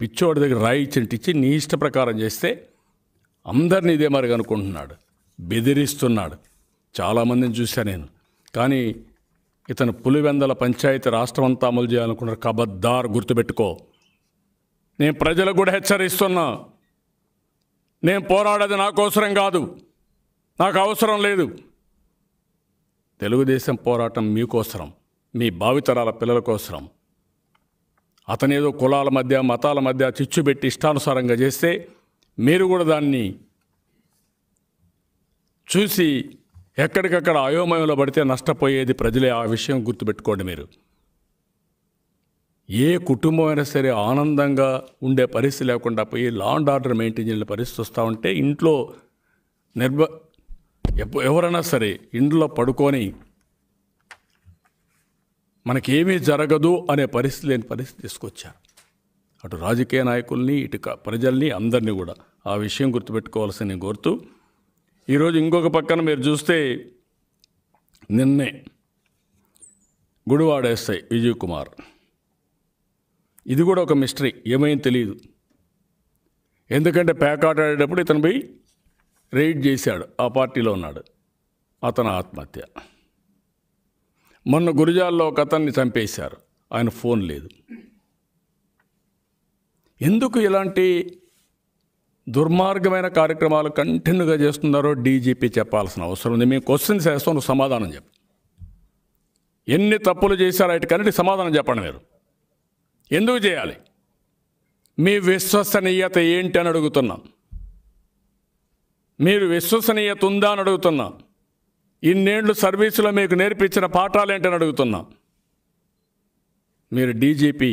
పిచ్చోడి దగ్గర రాయి ఇచ్చింటిచ్చి నీ ఇష్ట ప్రకారం చేస్తే అందరినీ ఇదే మరి అనుకుంటున్నాడు బెదిరిస్తున్నాడు చాలామందిని చూశాను నేను కానీ ఇతను పులివెందల పంచాయతీ రాష్ట్రం అంతా అమలు చేయాలనుకున్నారు కబద్దార్ గుర్తుపెట్టుకో నేను ప్రజలకు కూడా హెచ్చరిస్తున్నా నేను పోరాడేది నాకు అవసరం కాదు నాకు అవసరం లేదు తెలుగుదేశం పోరాటం మీకోసరం మీ భావితరాల పిల్లల కోసరం అతనేదో కులాల మధ్య మతాల మధ్య చిచ్చు పెట్టి ఇష్టానుసారంగా చేస్తే మీరు కూడా దాన్ని చూసి ఎక్కడికక్కడ అయోమయంలో పడితే నష్టపోయేది ప్రజలే ఆ విషయం గుర్తుపెట్టుకోండి మీరు ఏ కుటుంబం అయినా సరే ఆనందంగా ఉండే పరిస్థితి లేకుండా పోయి లా అండ్ ఆర్డర్ మెయింటైన్ చేయని పరిస్థితి వస్తూ ఉంటే ఇంట్లో నిర్భ ఎవరైనా సరే ఇంట్లో పడుకొని మనకేమీ జరగదు అనే పరిస్థితి లేని పరిస్థితి తీసుకొచ్చారు అటు రాజకీయ నాయకుల్ని ఇటు ప్రజల్ని అందరినీ కూడా ఆ విషయం గుర్తుపెట్టుకోవాల్సింది కోరుతూ ఈరోజు ఇంకొక పక్కన మీరు చూస్తే నిన్నే గుడివాడ ఎస్ఐ విజయ్ కుమార్ ఇది కూడా ఒక మిస్టరీ ఏమైంది తెలియదు ఎందుకంటే పేకాట ఆడేటప్పుడు ఇతను పోయి రైడ్ చేశాడు ఆ పార్టీలో ఉన్నాడు అతను ఆత్మహత్య మొన్న గురిజాల్లో ఒక అతన్ని చంపేశారు ఆయన ఫోన్ లేదు ఎందుకు ఇలాంటి దుర్మార్గమైన కార్యక్రమాలు కంటిన్యూగా చేస్తున్నారో డీజీపీ చెప్పాల్సిన అవసరం ఉంది మేము క్వశ్చన్ చేస్తాం సమాధానం చెప్పు ఎన్ని తప్పులు చేశారో ఇటుకన్నిటి సమాధానం చెప్పండి మీరు ఎందుకు చేయాలి మీ విశ్వసనీయత ఏంటి అని అడుగుతున్నాం మీరు విశ్వసనీయత ఉందా అని అడుగుతున్నాం ఇన్నేళ్లు సర్వీసులో మీకు నేర్పించిన పాఠాలు ఏంటని అడుగుతున్నాం మీరు డీజీపీ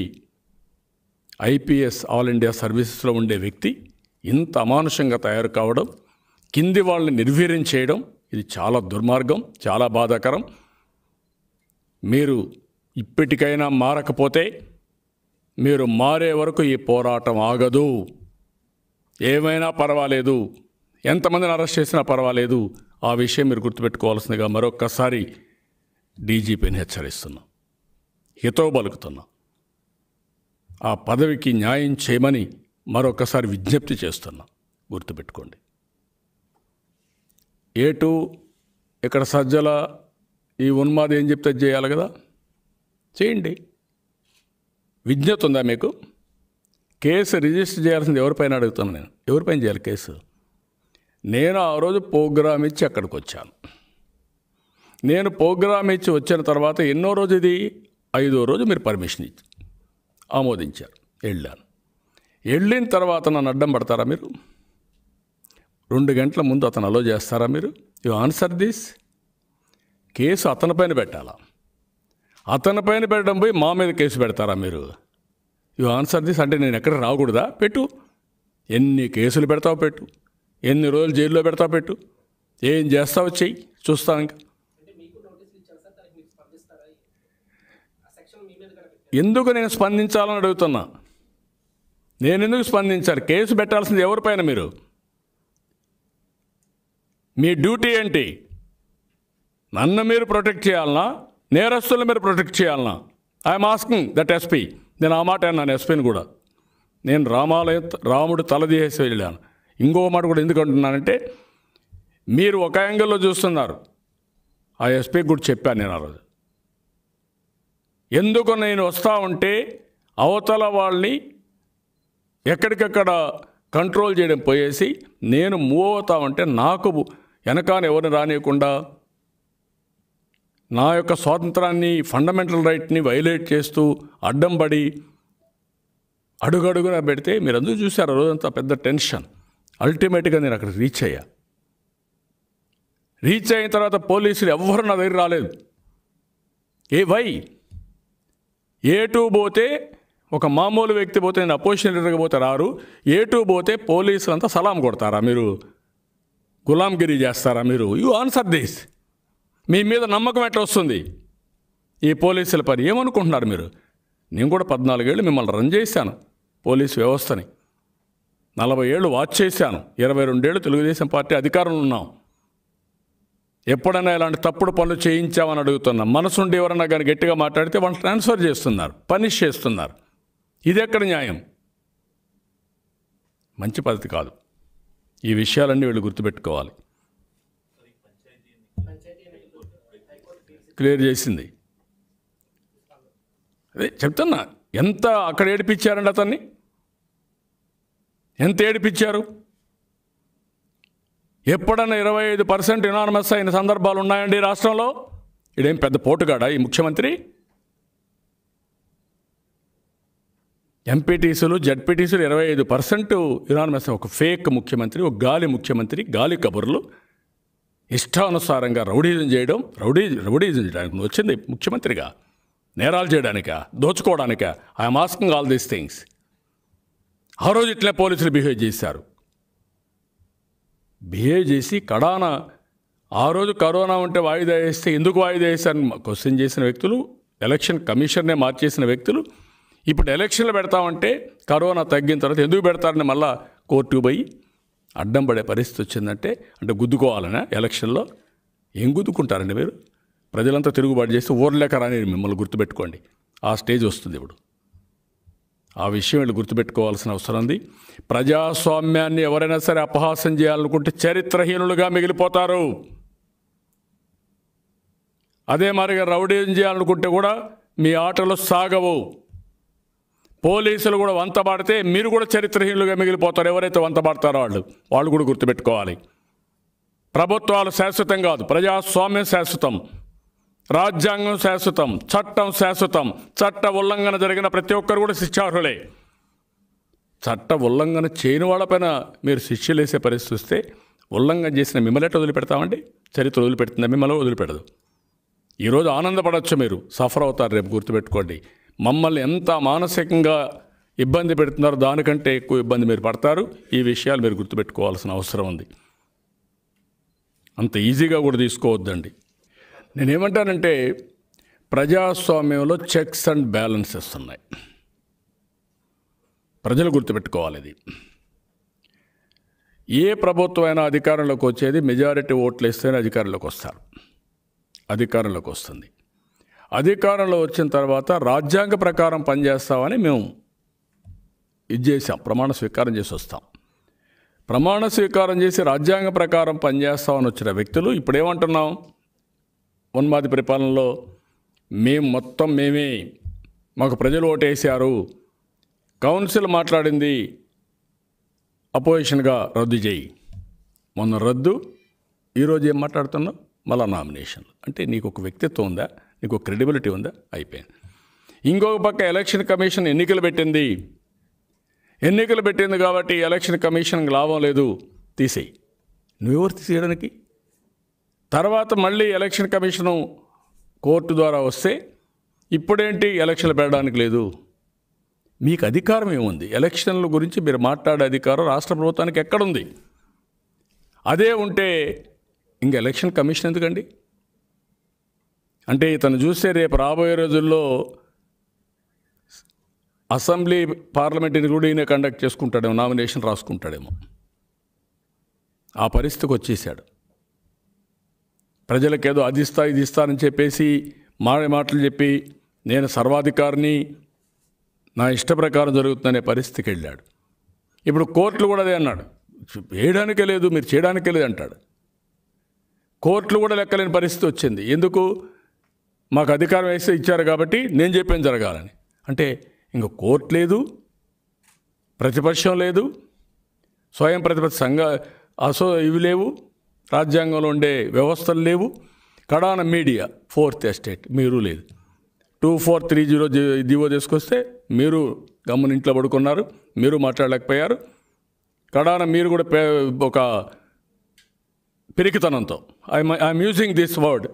ఐపీఎస్ ఆల్ ఇండియా సర్వీసెస్లో ఉండే వ్యక్తి ఇంత అమానుషంగా తయారు కావడం కింది వాళ్ళని నిర్వీర్యం చేయడం ఇది చాలా దుర్మార్గం చాలా బాధాకరం మీరు ఇప్పటికైనా మారకపోతే మీరు మారే వరకు ఈ పోరాటం ఆగదు ఏమైనా పర్వాలేదు ఎంతమందిని అరెస్ట్ చేసినా పర్వాలేదు ఆ విషయం మీరు గుర్తుపెట్టుకోవాల్సిందిగా మరొక్కసారి డీజీపీని హెచ్చరిస్తున్నాం హితవు పలుకుతున్నాం ఆ పదవికి న్యాయం చేయమని మరొకసారి విజ్ఞప్తి చేస్తున్నాం గుర్తుపెట్టుకోండి ఏటు ఇక్కడ సజ్జల ఈ ఉన్మాది ఏం చెప్తే చేయాలి కదా చేయండి విజ్ఞత ఉందా మీకు కేసు రిజిస్టర్ చేయాల్సింది ఎవరిపైన అడుగుతాను నేను ఎవరిపైన చేయాలి కేసు నేను ఆ రోజు ప్రోగ్రామ్ ఇచ్చి అక్కడికి వచ్చాను నేను ప్రోగ్రామ్ ఇచ్చి వచ్చిన తర్వాత ఎన్నో రోజు ఇది ఐదో రోజు మీరు పర్మిషన్ ఇచ్చి ఆమోదించారు వెళ్ళాను వెళ్ళిన తర్వాత నన్ను అడ్డం పడతారా మీరు రెండు గంటల ముందు అతను అలో చేస్తారా మీరు యు ఆన్సర్ దిస్ కేసు అతని పైన పెట్టాలా అతని పైన పెట్టడం పోయి మా మీద కేసు పెడతారా మీరు యు ఆన్సర్ దిస్ అంటే నేను ఎక్కడ రాకూడదా పెట్టు ఎన్ని కేసులు పెడతావు పెట్టు ఎన్ని రోజులు జైల్లో పెడతా పెట్టు ఏం చేస్తావు చెయ్యి చూస్తాను ఇంకా ఎందుకు నేను స్పందించాలని అడుగుతున్నా నేను ఎందుకు స్పందించాను కేసు పెట్టాల్సింది ఎవరిపైన మీరు మీ డ్యూటీ ఏంటి నన్ను మీరు ప్రొటెక్ట్ చేయాలన్నా నేరస్తులను మీరు ప్రొటెక్ట్ చేయాలన్నా ఐఎమ్ ఆస్కింగ్ దట్ ఎస్పీ నేను ఆ మాట అన్నాను ఎస్పీని కూడా నేను రామాలయ రాముడు తలదీసేసి వెళ్ళాను ఇంకో మాట కూడా ఎందుకు అంటున్నానంటే మీరు ఒక యాంగిల్లో చూస్తున్నారు ఆ ఎస్పీకి కూడా చెప్పాను నేను ఆ రోజు ఎందుకు నేను వస్తా ఉంటే అవతల వాళ్ళని ఎక్కడికక్కడ కంట్రోల్ చేయడం పోయేసి నేను మూవ్ అవుతా ఉంటే నాకు వెనకాన ఎవరిని రానియకుండా నా యొక్క స్వాతంత్రాన్ని ఫండమెంటల్ రైట్ని వైలేట్ చేస్తూ అడ్డం పడి అడుగడుగున పెడితే మీరు అందరూ చూశారు రోజంతా పెద్ద టెన్షన్ అల్టిమేట్గా నేను అక్కడ రీచ్ అయ్యా రీచ్ అయిన తర్వాత పోలీసులు ఎవ్వరు నా దగ్గర రాలేదు ఏ వై ఏ టూ పోతే ఒక మామూలు వ్యక్తి పోతే నేను అపోజిషన్ లీడర్గా పోతే రారు ఏ టూ పోతే పోలీసులు అంతా సలాం కొడతారా మీరు గులాంగిరి చేస్తారా మీరు యూ ఆన్సర్ దిస్ మీ మీద నమ్మకం ఎట్లా వస్తుంది ఈ పోలీసుల పని ఏమనుకుంటున్నారు మీరు నేను కూడా పద్నాలుగేళ్ళు మిమ్మల్ని రన్ చేశాను పోలీసు వ్యవస్థని నలభై ఏళ్ళు వాచ్ చేశాను ఇరవై రెండేళ్ళు తెలుగుదేశం పార్టీ అధికారంలో ఉన్నాం ఎప్పుడైనా ఇలాంటి తప్పుడు పనులు చేయించామని అడుగుతున్నాం మనసుండి ఎవరన్నా కానీ గట్టిగా మాట్లాడితే వాళ్ళు ట్రాన్స్ఫర్ చేస్తున్నారు పనిష్ చేస్తున్నారు ఇది ఎక్కడ న్యాయం మంచి పద్ధతి కాదు ఈ విషయాలన్నీ వీళ్ళు గుర్తుపెట్టుకోవాలి క్లియర్ చేసింది అదే చెప్తున్నా ఎంత అక్కడ ఏడిపించారండి అతన్ని ఎంత ఏడిపించారు ఎప్పుడన్నా ఇరవై ఐదు పర్సెంట్ ఇనానమస్ అయిన సందర్భాలు ఉన్నాయండి రాష్ట్రంలో ఇడేం పెద్ద పోటుగాడా ఈ ముఖ్యమంత్రి ఎంపీటీసీలు జడ్పీటీసీలు ఇరవై ఐదు పర్సెంట్ ఇనానమస్ ఒక ఫేక్ ముఖ్యమంత్రి ఒక గాలి ముఖ్యమంత్రి గాలి కబుర్లు ఇష్టానుసారంగా రౌడీజం చేయడం రౌడీ రౌడీజం చేయడానికి వచ్చింది ముఖ్యమంత్రిగా నేరాలు చేయడానిక దోచుకోవడానిక I'm asking all these things ఆ రోజు ఇట్లా పోలీసులు బిహేవ్ చేశారు బిహేవ్ చేసి కడాన ఆ రోజు కరోనా ఉంటే వాయిదా వేస్తే ఎందుకు వాయిదా వేస్తారని క్వశ్చన్ చేసిన వ్యక్తులు ఎలక్షన్ కమిషన్నే మార్చేసిన వ్యక్తులు ఇప్పుడు ఎలక్షన్లు పెడతామంటే కరోనా తగ్గిన తర్వాత ఎందుకు పెడతారని మళ్ళా కోర్టు పోయి అడ్డం పడే పరిస్థితి వచ్చిందంటే అంటే గుద్దుకోవాలనే ఎలక్షన్లో ఏం గుద్దుకుంటారండి మీరు ప్రజలంతా తిరుగుబాటు చేస్తే చేసి రాని మిమ్మల్ని గుర్తుపెట్టుకోండి ఆ స్టేజ్ వస్తుంది ఇప్పుడు ఆ విషయం వీళ్ళు గుర్తుపెట్టుకోవాల్సిన అవసరం ఉంది ప్రజాస్వామ్యాన్ని ఎవరైనా సరే అపహాసం చేయాలనుకుంటే చరిత్రహీనులుగా మిగిలిపోతారు అదే మరిగా రౌడీజం చేయాలనుకుంటే కూడా మీ ఆటలు సాగవు పోలీసులు కూడా వంత పాడితే మీరు కూడా చరిత్రహీనులుగా మిగిలిపోతారు ఎవరైతే వంత పాడతారో వాళ్ళు వాళ్ళు కూడా గుర్తుపెట్టుకోవాలి ప్రభుత్వాలు శాశ్వతం కాదు ప్రజాస్వామ్యం శాశ్వతం రాజ్యాంగం శాశ్వతం చట్టం శాశ్వతం చట్ట ఉల్లంఘన జరిగిన ప్రతి ఒక్కరు కూడా శిక్షార్హులే చట్ట ఉల్లంఘన చేయని వాళ్ళపైన మీరు శిక్షలు వేసే పరిస్థితి వస్తే ఉల్లంఘన చేసిన మిమ్మల్ని వదిలిపెడతామండి చరిత్ర వదిలిపెడుతుంది మిమ్మల్ని వదిలిపెడదు ఈరోజు ఆనందపడవచ్చు మీరు సఫర్ అవుతారు రేపు గుర్తుపెట్టుకోండి మమ్మల్ని ఎంత మానసికంగా ఇబ్బంది పెడుతున్నారో దానికంటే ఎక్కువ ఇబ్బంది మీరు పడతారు ఈ విషయాలు మీరు గుర్తుపెట్టుకోవాల్సిన అవసరం ఉంది అంత ఈజీగా కూడా తీసుకోవద్దండి నేనేమంటానంటే ప్రజాస్వామ్యంలో చెక్స్ అండ్ బ్యాలెన్సెస్ ఉన్నాయి ప్రజలు గుర్తుపెట్టుకోవాలి ఇది ఏ ప్రభుత్వం అయినా అధికారంలోకి వచ్చేది మెజారిటీ ఓట్లు ఇస్తేనే అధికారంలోకి వస్తారు అధికారంలోకి వస్తుంది అధికారంలో వచ్చిన తర్వాత రాజ్యాంగ ప్రకారం పనిచేస్తామని మేము ఇది చేసాం ప్రమాణ స్వీకారం చేసి వస్తాం ప్రమాణ స్వీకారం చేసి రాజ్యాంగ ప్రకారం పనిచేస్తామని వచ్చిన వ్యక్తులు ఇప్పుడేమంటున్నాం ఉన్మాది పరిపాలనలో మేము మొత్తం మేమే మాకు ప్రజలు ఓటేశారు కౌన్సిల్ మాట్లాడింది అపోజిషన్గా రద్దు చేయి మొన్న రద్దు ఈరోజు ఏం మాట్లాడుతున్నావు మళ్ళా నామినేషన్ అంటే నీకు ఒక వ్యక్తిత్వం ఉందా నీకు ఒక క్రెడిబిలిటీ ఉందా అయిపోయింది ఇంకొక పక్క ఎలక్షన్ కమిషన్ ఎన్నికలు పెట్టింది ఎన్నికలు పెట్టింది కాబట్టి ఎలక్షన్ కమిషన్కి లాభం లేదు తీసేయి నువ్వెవరు తీసేయడానికి తర్వాత మళ్ళీ ఎలక్షన్ కమిషను కోర్టు ద్వారా వస్తే ఇప్పుడేంటి ఎలక్షన్లు పెట్టడానికి లేదు మీకు అధికారం ఏముంది ఎలక్షన్ల గురించి మీరు మాట్లాడే అధికారం రాష్ట్ర ప్రభుత్వానికి ఎక్కడుంది అదే ఉంటే ఇంక ఎలక్షన్ కమిషన్ ఎందుకండి అంటే ఇతను చూస్తే రేపు రాబోయే రోజుల్లో అసెంబ్లీ పార్లమెంట్ని కూడా ఈయన కండక్ట్ చేసుకుంటాడేమో నామినేషన్ రాసుకుంటాడేమో ఆ పరిస్థితికి వచ్చేసాడు ప్రజలకేదో అది ఇస్తా ఇది ఇస్తానని చెప్పేసి మాడే మాటలు చెప్పి నేను సర్వాధికారిని నా ఇష్ట ప్రకారం జరుగుతుందనే పరిస్థితికి వెళ్ళాడు ఇప్పుడు కోర్టులు కూడా అదే అన్నాడు వేయడానికే లేదు మీరు చేయడానికే లేదు అంటాడు కోర్టులు కూడా లెక్కలేని పరిస్థితి వచ్చింది ఎందుకు మాకు అధికారం వేస్తే ఇచ్చారు కాబట్టి నేను చెప్పాను జరగాలని అంటే ఇంక కోర్టు లేదు ప్రతిపక్షం లేదు స్వయం ప్రతిపక్ష సంఘ అసో ఇవి లేవు రాజ్యాంగంలో ఉండే వ్యవస్థలు లేవు కడాన మీడియా ఫోర్త్ ఎస్టేట్ మీరు లేదు టూ ఫోర్ త్రీ జీరో దివో తీసుకొస్తే మీరు గమ్మున ఇంట్లో పడుకున్నారు మీరు మాట్లాడలేకపోయారు కడాన మీరు కూడా ఒక పిరికితనంతో I I'm using this word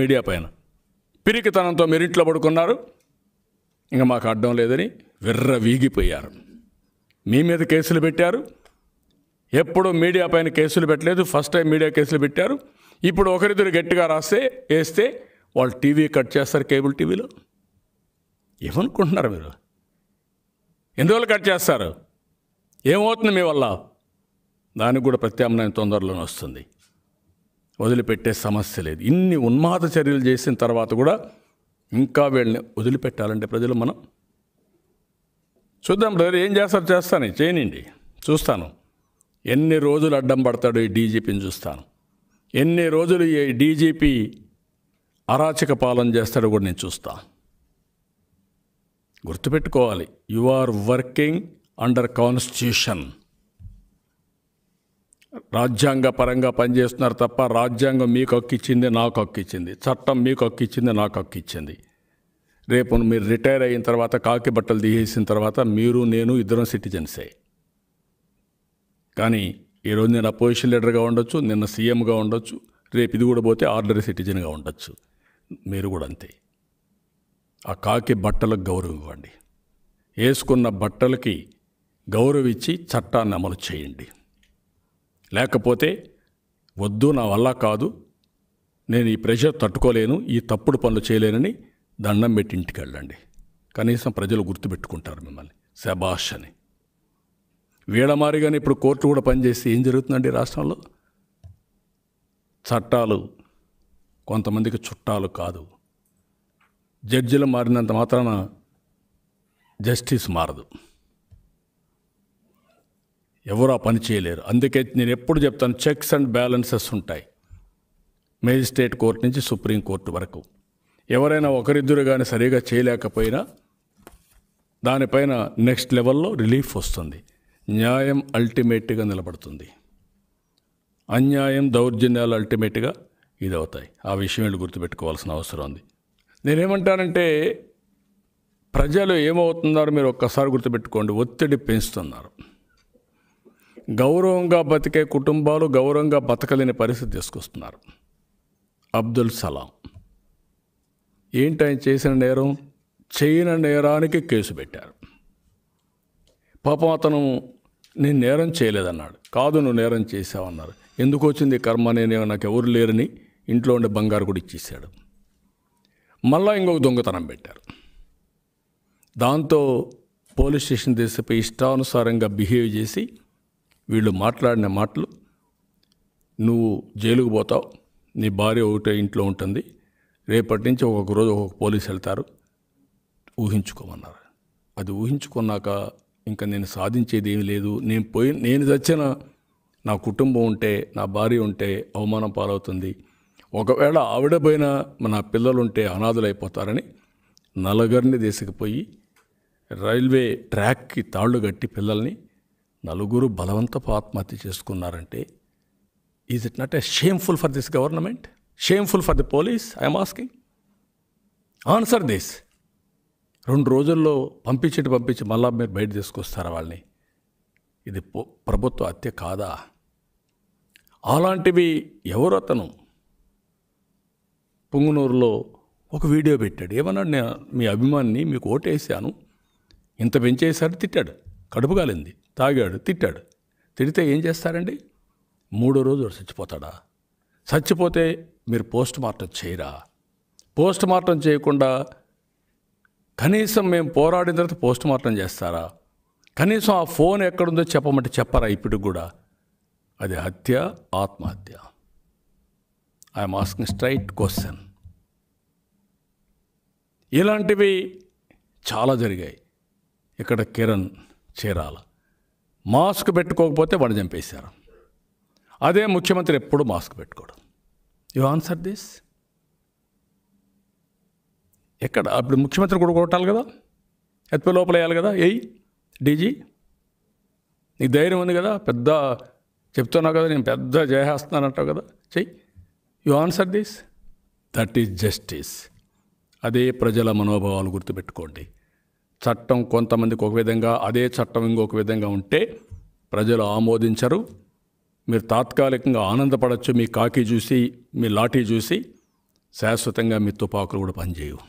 media పైన పిరికితనంతో మీరు ఇంట్లో పడుకున్నారు ఇంకా మాకు అడ్డం లేదని విర్ర వీగిపోయారు మీ మీద కేసులు పెట్టారు ఎప్పుడు మీడియా పైన కేసులు పెట్టలేదు ఫస్ట్ టైం మీడియా కేసులు పెట్టారు ఇప్పుడు ఒకరిద్దరు గట్టిగా రాస్తే వేస్తే వాళ్ళు టీవీ కట్ చేస్తారు కేబుల్ టీవీలో ఏమనుకుంటున్నారు మీరు ఎందువల్ల కట్ చేస్తారు ఏమవుతుంది మీ వల్ల దానికి కూడా ప్రత్యామ్నాయం తొందరలోనే వస్తుంది వదిలిపెట్టే సమస్య లేదు ఇన్ని ఉన్మాద చర్యలు చేసిన తర్వాత కూడా ఇంకా వీళ్ళని వదిలిపెట్టాలంటే ప్రజలు మనం చూద్దాం బ్రదర్ ఏం చేస్తారు చేస్తాను చేయనండి చూస్తాను ఎన్ని రోజులు అడ్డం పడతాడు ఈ డీజీపీని చూస్తాను ఎన్ని రోజులు ఈ డీజీపీ అరాచక పాలన చేస్తాడో కూడా నేను చూస్తా గుర్తుపెట్టుకోవాలి you are working under constitution రాజ్యాంగ పరంగా పనిచేస్తున్నారు తప్ప రాజ్యాంగం మీకు అక్కిచ్చింది నాకు అక్కిచ్చింది చట్టం మీకు హక్కిచ్చింది నాకు హక్కిచ్చింది రేపు మీరు రిటైర్ అయిన తర్వాత కాకి బట్టలు తీసేసిన తర్వాత మీరు నేను ఇద్దరం సిటిజన్సే కానీ ఈరోజు నేను అపోజిషన్ లీడర్గా ఉండొచ్చు నిన్న సీఎంగా ఉండొచ్చు రేపు ఇది కూడా పోతే ఆర్డరీ సిటిజన్గా ఉండొచ్చు మీరు కూడా అంతే ఆ కాకి బట్టలకు గౌరవం ఇవ్వండి వేసుకున్న బట్టలకి గౌరవించి చట్టాన్ని అమలు చేయండి లేకపోతే వద్దు నా వల్ల కాదు నేను ఈ ప్రెషర్ తట్టుకోలేను ఈ తప్పుడు పనులు చేయలేనని దండం పెట్టి ఇంటికి వెళ్ళండి కనీసం ప్రజలు గుర్తుపెట్టుకుంటారు మిమ్మల్ని శబాష్ అని వీడమారిగానే ఇప్పుడు కోర్టు కూడా పనిచేసి ఏం జరుగుతుందండి రాష్ట్రంలో చట్టాలు కొంతమందికి చుట్టాలు కాదు జడ్జిలు మారినంత మాత్రాన జస్టిస్ మారదు ఎవరు ఆ పని చేయలేరు అందుకే నేను ఎప్పుడు చెప్తాను చెక్స్ అండ్ బ్యాలెన్సెస్ ఉంటాయి మేజిస్ట్రేట్ కోర్టు నుంచి సుప్రీంకోర్టు వరకు ఎవరైనా ఒకరిద్దరు కానీ సరిగా చేయలేకపోయినా దానిపైన నెక్స్ట్ లెవెల్లో రిలీఫ్ వస్తుంది న్యాయం అల్టిమేట్గా నిలబడుతుంది అన్యాయం దౌర్జన్యాలు అల్టిమేట్గా ఇది అవుతాయి ఆ విషయం వీళ్ళు గుర్తుపెట్టుకోవాల్సిన అవసరం ఉంది నేనేమంటానంటే ప్రజలు ఏమవుతున్నారో మీరు ఒక్కసారి గుర్తుపెట్టుకోండి ఒత్తిడి పెంచుతున్నారు గౌరవంగా బతికే కుటుంబాలు గౌరవంగా బతకలేని పరిస్థితి తీసుకొస్తున్నారు అబ్దుల్ సలాం ఏంటి ఆయన చేసిన నేరం చేయని నేరానికి కేసు పెట్టారు పాపం అతను నేను నేరం చేయలేదన్నాడు కాదు నువ్వు నేరం చేసావన్నారు ఎందుకు వచ్చింది కర్మ నేను నాకు ఎవరు లేరని ఇంట్లో ఉండే బంగారు కూడా ఇచ్చేసాడు మళ్ళా ఇంకొక దొంగతనం పెట్టారు దాంతో పోలీస్ స్టేషన్ తీసుకుపోయి ఇష్టానుసారంగా బిహేవ్ చేసి వీళ్ళు మాట్లాడిన మాటలు నువ్వు జైలుకు పోతావు నీ భార్య ఒకటే ఇంట్లో ఉంటుంది రేపటి నుంచి ఒక్కొక్క రోజు ఒక్కొక్క పోలీసు వెళ్తారు ఊహించుకోమన్నారు అది ఊహించుకున్నాక ఇంకా నేను సాధించేది ఏమి లేదు నేను పోయి నేను చచ్చిన నా కుటుంబం ఉంటే నా భార్య ఉంటే అవమానం పాలవుతుంది ఒకవేళ ఆవిడ పోయిన నా పిల్లలుంటే అనాథులైపోతారని నలుగురిని దేశకుపోయి రైల్వే ట్రాక్కి తాళ్ళు కట్టి పిల్లల్ని నలుగురు బలవంతపు ఆత్మహత్య చేసుకున్నారంటే is it not a shameful for this government shameful for the police I'm asking answer this రెండు రోజుల్లో పంపించేటి పంపించి మళ్ళా మీరు బయట తీసుకొస్తారా వాళ్ళని ఇది ప్రభుత్వ హత్య కాదా అలాంటివి ఎవరు అతను పొంగునూరులో ఒక వీడియో పెట్టాడు ఏమన్నాడు నేను మీ అభిమాన్ని మీకు ఓటేసాను ఇంత పెంచేశాడు తిట్టాడు కడుపు కాలింది తాగాడు తిట్టాడు తిడితే ఏం చేస్తారండి మూడో రోజు చచ్చిపోతాడా చచ్చిపోతే మీరు పోస్ట్ మార్టం చేయరా పోస్ట్ మార్టం చేయకుండా కనీసం మేము పోరాడిన తర్వాత పోస్ట్ మార్టం చేస్తారా కనీసం ఆ ఫోన్ ఎక్కడుందో చెప్పమంటే చెప్పరా ఇప్పుడు కూడా అది హత్య ఆత్మహత్య ఐఎమ్ ఆస్కింగ్ స్ట్రైట్ క్వశ్చన్ ఇలాంటివి చాలా జరిగాయి ఇక్కడ కిరణ్ చీరాల మాస్క్ పెట్టుకోకపోతే వాడు చంపేశారు అదే ముఖ్యమంత్రి ఎప్పుడు మాస్క్ పెట్టుకోడు యు ఆన్సర్ దిస్ ఎక్కడ అప్పుడు ముఖ్యమంత్రి కూడా కొట్టాలి కదా ఎత్తుపై లోపల వేయాలి కదా ఏయ్ డీజీ నీకు ధైర్యం ఉంది కదా పెద్ద చెప్తున్నావు కదా నేను పెద్ద అంటావు కదా చెయ్యి you answer this that is justice అదే ప్రజల మనోభావాలు గుర్తుపెట్టుకోండి చట్టం కొంతమందికి ఒక విధంగా అదే చట్టం ఇంకొక విధంగా ఉంటే ప్రజలు ఆమోదించరు మీరు తాత్కాలికంగా ఆనందపడచ్చు మీ కాకి చూసి మీ లాఠీ చూసి శాశ్వతంగా మీ తుపాకులు కూడా పనిచేయవు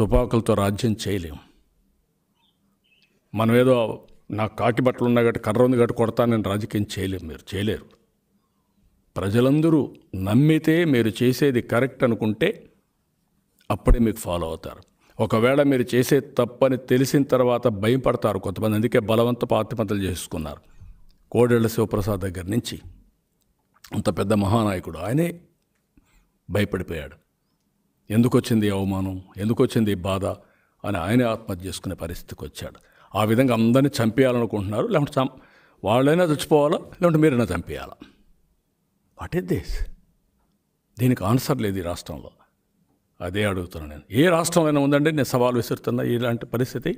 తుపాకులతో రాజ్యం చేయలేం మనం ఏదో నాకు కాకి బట్టలు ఉన్నాయి కాబట్టి కర్ర ఉంది కాబట్టి కొడతా నేను రాజకీయం చేయలేము మీరు చేయలేరు ప్రజలందరూ నమ్మితే మీరు చేసేది కరెక్ట్ అనుకుంటే అప్పుడే మీకు ఫాలో అవుతారు ఒకవేళ మీరు చేసే తప్పని తెలిసిన తర్వాత భయపడతారు కొంతమంది అందుకే బలవంత పాతిపంతలు చేసుకున్నారు కోడెళ్ళ శివప్రసాద్ దగ్గర నుంచి అంత పెద్ద మహానాయకుడు ఆయనే భయపడిపోయాడు ఎందుకొచ్చింది అవమానం ఎందుకొచ్చింది బాధ అని ఆయనే ఆత్మహత్య చేసుకునే పరిస్థితికి వచ్చాడు ఆ విధంగా అందరినీ చంపేయాలనుకుంటున్నారు లేకుంటే చం వాళ్ళైనా చచ్చిపోవాలా లేకుంటే మీరైనా చంపేయాలా వాట్ ఇస్ దిస్ దీనికి ఆన్సర్ లేదు ఈ రాష్ట్రంలో అదే అడుగుతున్నాను నేను ఏ రాష్ట్రంలో ఉందంటే నేను సవాల్ విసురుతున్నా ఇలాంటి పరిస్థితి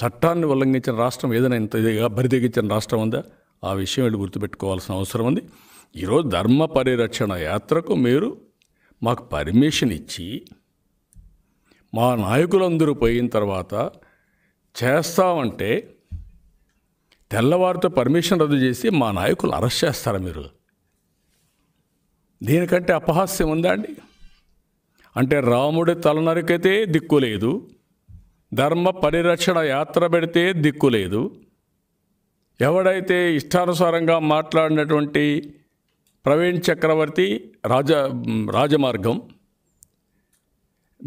చట్టాన్ని ఉల్లంఘించిన రాష్ట్రం ఏదైనా ఇంత ఇదిగా రాష్ట్రం ఉందా ఆ విషయం వెళ్ళి గుర్తుపెట్టుకోవాల్సిన అవసరం ఉంది ఈరోజు ధర్మ పరిరక్షణ యాత్రకు మీరు మాకు పర్మిషన్ ఇచ్చి మా నాయకులందరూ పోయిన తర్వాత చేస్తామంటే తెల్లవారితో పర్మిషన్ రద్దు చేసి మా నాయకులు అరెస్ట్ చేస్తారా మీరు దీనికంటే అపహాస్యం ఉందా అండి అంటే రాముడి తలనరికైతే దిక్కులేదు ధర్మ పరిరక్షణ యాత్ర పెడితే దిక్కులేదు ఎవడైతే ఇష్టానుసారంగా మాట్లాడినటువంటి ప్రవీణ్ చక్రవర్తి రాజ రాజమార్గం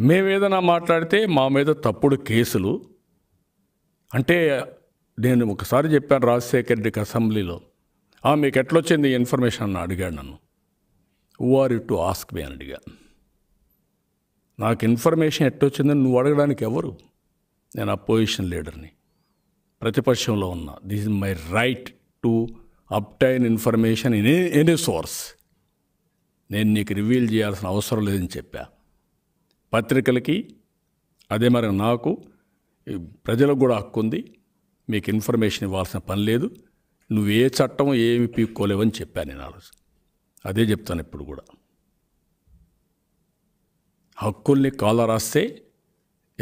మేమేదైనా మాట్లాడితే మా మీద తప్పుడు కేసులు అంటే నేను ఒకసారి చెప్పాను రాజశేఖర్ రెడ్డికి అసెంబ్లీలో మీకు ఎట్లొచ్చింది ఇన్ఫర్మేషన్ అని అడిగాడు నన్ను ఆర్ టు ఆస్క్ మీ అని అడిగా నాకు ఇన్ఫర్మేషన్ ఎట్టొచ్చిందని నువ్వు అడగడానికి ఎవరు నేను అపోజిషన్ లీడర్ని ప్రతిపక్షంలో ఉన్నా this is my right to obtain information in any source నేను నీకు రివీల్ చేయాల్సిన అవసరం లేదని చెప్పా పత్రికలకి అదే మరి నాకు ప్రజలకు కూడా హక్కు ఉంది మీకు ఇన్ఫర్మేషన్ ఇవ్వాల్సిన పని లేదు నువ్వు ఏ చట్టం ఏమి పీక్కోలేవని చెప్పాను నేను ఆలోచన అదే చెప్తాను ఇప్పుడు కూడా హక్కుల్ని కాల రాస్తే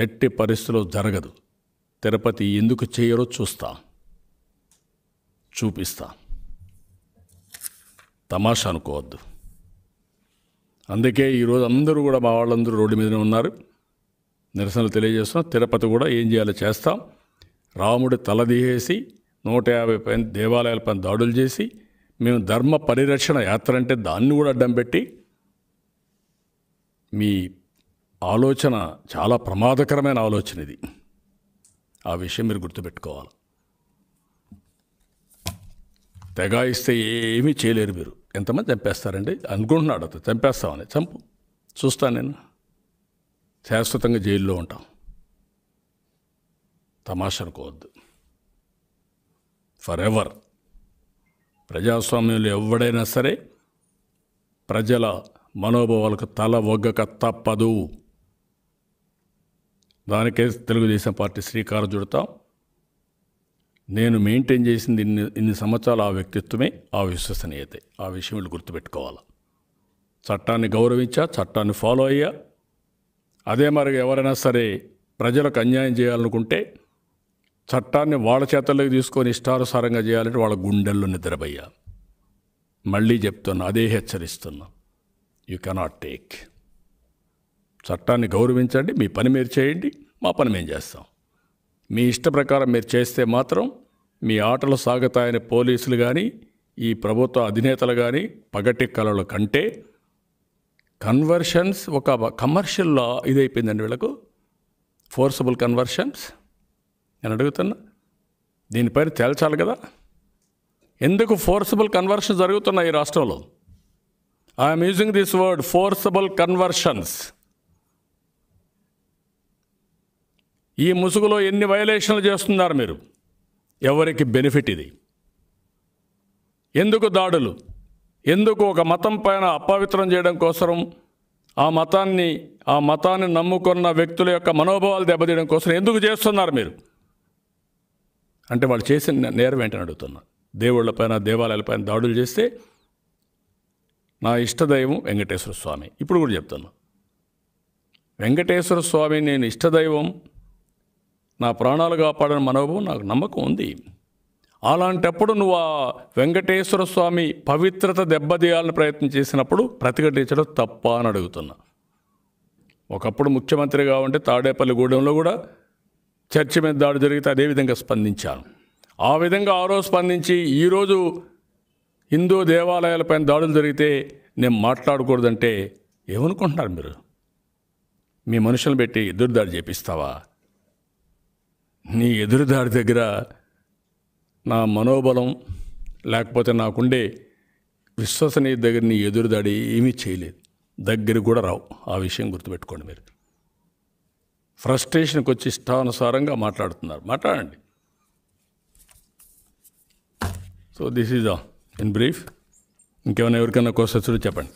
ఎట్టి పరిస్థితుల్లో జరగదు తిరుపతి ఎందుకు చేయరో చూస్తా చూపిస్తా తమాషా అనుకోవద్దు అందుకే ఈరోజు అందరూ కూడా మా వాళ్ళందరూ రోడ్డు మీదనే ఉన్నారు నిరసనలు తెలియజేస్తున్నాం తిరుపతి కూడా ఏం చేయాలో చేస్తాం రాముడి తలదీసేసి నూట యాభై పైన దేవాలయాల పైన దాడులు చేసి మేము ధర్మ పరిరక్షణ యాత్ర అంటే దాన్ని కూడా అడ్డం పెట్టి మీ ఆలోచన చాలా ప్రమాదకరమైన ఆలోచన ఇది ఆ విషయం మీరు గుర్తుపెట్టుకోవాలి తెగాయిస్తే ఏమీ చేయలేరు మీరు ఎంతమంది చంపేస్తారండి అనుకుంటున్నాడు అతను చంపేస్తామని చంపు చూస్తాను నేను శాశ్వతంగా జైల్లో ఉంటాం అనుకోవద్దు ఫర్ ఎవర్ ప్రజాస్వామ్యంలో ఎవడైనా సరే ప్రజల మనోభావాలకు తల ఒగ్గక తప్పదు దానికే తెలుగుదేశం పార్టీ శ్రీకారం చుడతాం నేను మెయింటైన్ చేసింది ఇన్ని ఇన్ని సంవత్సరాలు ఆ వ్యక్తిత్వమే ఆ విశ్వసనీయత ఆ విషయం వీళ్ళు గుర్తుపెట్టుకోవాలి చట్టాన్ని గౌరవించా చట్టాన్ని ఫాలో అయ్యా అదే మరి ఎవరైనా సరే ప్రజలకు అన్యాయం చేయాలనుకుంటే చట్టాన్ని వాళ్ళ చేతల్లోకి తీసుకొని ఇష్టానుసారంగా చేయాలంటే వాళ్ళ గుండెల్లో నిద్రపోయా మళ్ళీ చెప్తున్నా అదే హెచ్చరిస్తున్నా యు కెనాట్ టేక్ చట్టాన్ని గౌరవించండి మీ పని మీరు చేయండి మా పని మేము చేస్తాం మీ ఇష్ట ప్రకారం మీరు చేస్తే మాత్రం మీ ఆటలు సాగుతాయని పోలీసులు కానీ ఈ ప్రభుత్వ అధినేతలు కానీ పగటి కళల కంటే కన్వర్షన్స్ ఒక కమర్షియల్లో ఇదైపోయిందండి వీళ్ళకు ఫోర్సబుల్ కన్వర్షన్స్ నేను అడుగుతున్నా దీనిపైన తేల్చాలి కదా ఎందుకు ఫోర్సబుల్ కన్వర్షన్ జరుగుతున్నాయి ఈ రాష్ట్రంలో I'm using this word forcible conversions ఈ ముసుగులో ఎన్ని వయలేషన్లు చేస్తున్నారు మీరు ఎవరికి బెనిఫిట్ ఇది ఎందుకు దాడులు ఎందుకు ఒక మతం పైన అపవిత్రం చేయడం కోసం ఆ మతాన్ని ఆ మతాన్ని నమ్ముకున్న వ్యక్తుల యొక్క మనోభావాలు దెబ్బతీయడం కోసం ఎందుకు చేస్తున్నారు మీరు అంటే వాళ్ళు చేసిన నేరం ఏంటని అడుగుతున్నా దేవాలయాల దేవాలయాలపైన దాడులు చేస్తే నా ఇష్టదైవం వెంకటేశ్వర స్వామి ఇప్పుడు కూడా చెప్తున్నా వెంకటేశ్వర స్వామి నేను ఇష్టదైవం నా ప్రాణాలు కాపాడని మనోభవం నాకు నమ్మకం ఉంది అలాంటప్పుడు నువ్వు ఆ వెంకటేశ్వర స్వామి పవిత్రత దెబ్బతీయాలని ప్రయత్నం చేసినప్పుడు ప్రతిఘటించడం తప్ప అని అడుగుతున్నా ఒకప్పుడు ముఖ్యమంత్రిగా ఉంటే తాడేపల్లిగూడెంలో కూడా చర్చి మీద దాడి జరిగితే అదేవిధంగా స్పందించాను ఆ విధంగా ఆ రోజు స్పందించి ఈరోజు హిందూ దేవాలయాలపైన దాడులు జరిగితే నేను మాట్లాడకూడదంటే ఏమనుకుంటున్నారు మీరు మీ మనుషులను పెట్టి దుర్దాడి చేపిస్తావా నీ ఎదురుదారి దగ్గర నా మనోబలం లేకపోతే నాకుండే విశ్వసనీయ దగ్గర నీ ఎదురుదాడి ఏమీ చేయలేదు దగ్గరికి కూడా రావు ఆ విషయం గుర్తుపెట్టుకోండి మీరు ఫ్రస్ట్రేషన్కి వచ్చి ఇష్టానుసారంగా మాట్లాడుతున్నారు మాట్లాడండి so this is in brief ఇంకేమైనా ఎవరికైనా క్వశ్చన్స్ చెప్పండి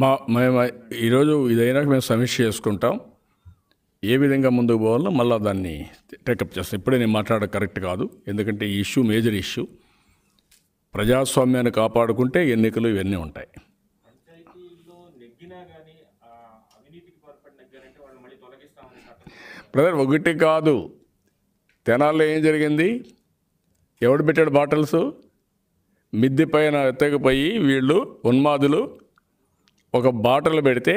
మా మేము ఈరోజు ఇదైనా మేము సమీక్ష చేసుకుంటాం ఏ విధంగా ముందుకు పోవాలో మళ్ళీ దాన్ని టేకప్ చేస్తాం ఇప్పుడే నేను మాట్లాడ కరెక్ట్ కాదు ఎందుకంటే ఈ ఇష్యూ మేజర్ ఇష్యూ ప్రజాస్వామ్యాన్ని కాపాడుకుంటే ఎన్నికలు ఇవన్నీ ఉంటాయి బ్రదర్ ఒకటి కాదు తెనాల్లో ఏం జరిగింది ఎవడు పెట్టాడు బాటిల్స్ మిద్దె పైన ఎత్తకపోయి వీళ్ళు ఉన్మాదులు ఒక బాటలు పెడితే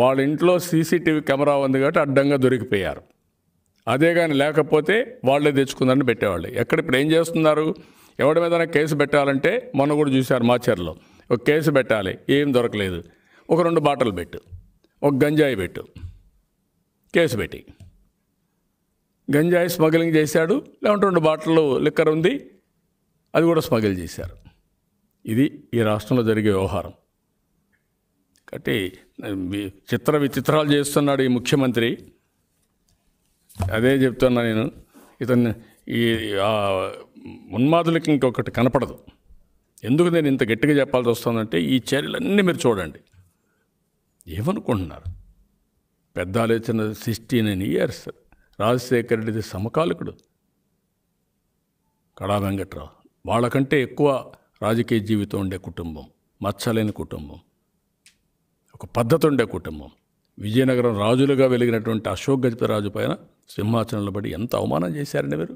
వాళ్ళ ఇంట్లో సీసీటీవీ కెమెరా ఉంది కాబట్టి అడ్డంగా దొరికిపోయారు అదే కానీ లేకపోతే వాళ్ళే తెచ్చుకుందని పెట్టేవాళ్ళు ఎక్కడ ఇప్పుడు ఏం చేస్తున్నారు ఎవడి మీద కేసు పెట్టాలంటే మొన్న కూడా చూశారు మా చర్లో ఒక కేసు పెట్టాలి ఏం దొరకలేదు ఒక రెండు బాటలు పెట్టు ఒక గంజాయి పెట్టు కేసు పెట్టి గంజాయి స్మగ్లింగ్ చేశాడు లేకుంటే రెండు బాటలు లిక్కర్ ఉంది అది కూడా స్మగ్లింగ్ చేశారు ఇది ఈ రాష్ట్రంలో జరిగే వ్యవహారం కాబట్టి చిత్ర విచిత్రాలు చేస్తున్నాడు ఈ ముఖ్యమంత్రి అదే చెప్తున్నా నేను ఇతను ఈ ఉన్మాదులకి ఇంకొకటి కనపడదు ఎందుకు నేను ఇంత గట్టిగా చెప్పాల్సి వస్తుందంటే ఈ చర్యలన్నీ మీరు చూడండి ఏమనుకుంటున్నారు పెద్ద ఆలోచన సిక్స్టీన్ ఇయర్స్ రాజశేఖర రెడ్డిది సమకాలికుడు కళా వెంకట్రావు వాళ్ళకంటే ఎక్కువ రాజకీయ జీవితం ఉండే కుటుంబం మచ్చలేని కుటుంబం ఒక పద్ధతి ఉండే కుటుంబం విజయనగరం రాజులుగా వెలిగినటువంటి అశోక్ గజపతిరాజు పైన సింహాచలంలో పడి ఎంత అవమానం చేశారని మీరు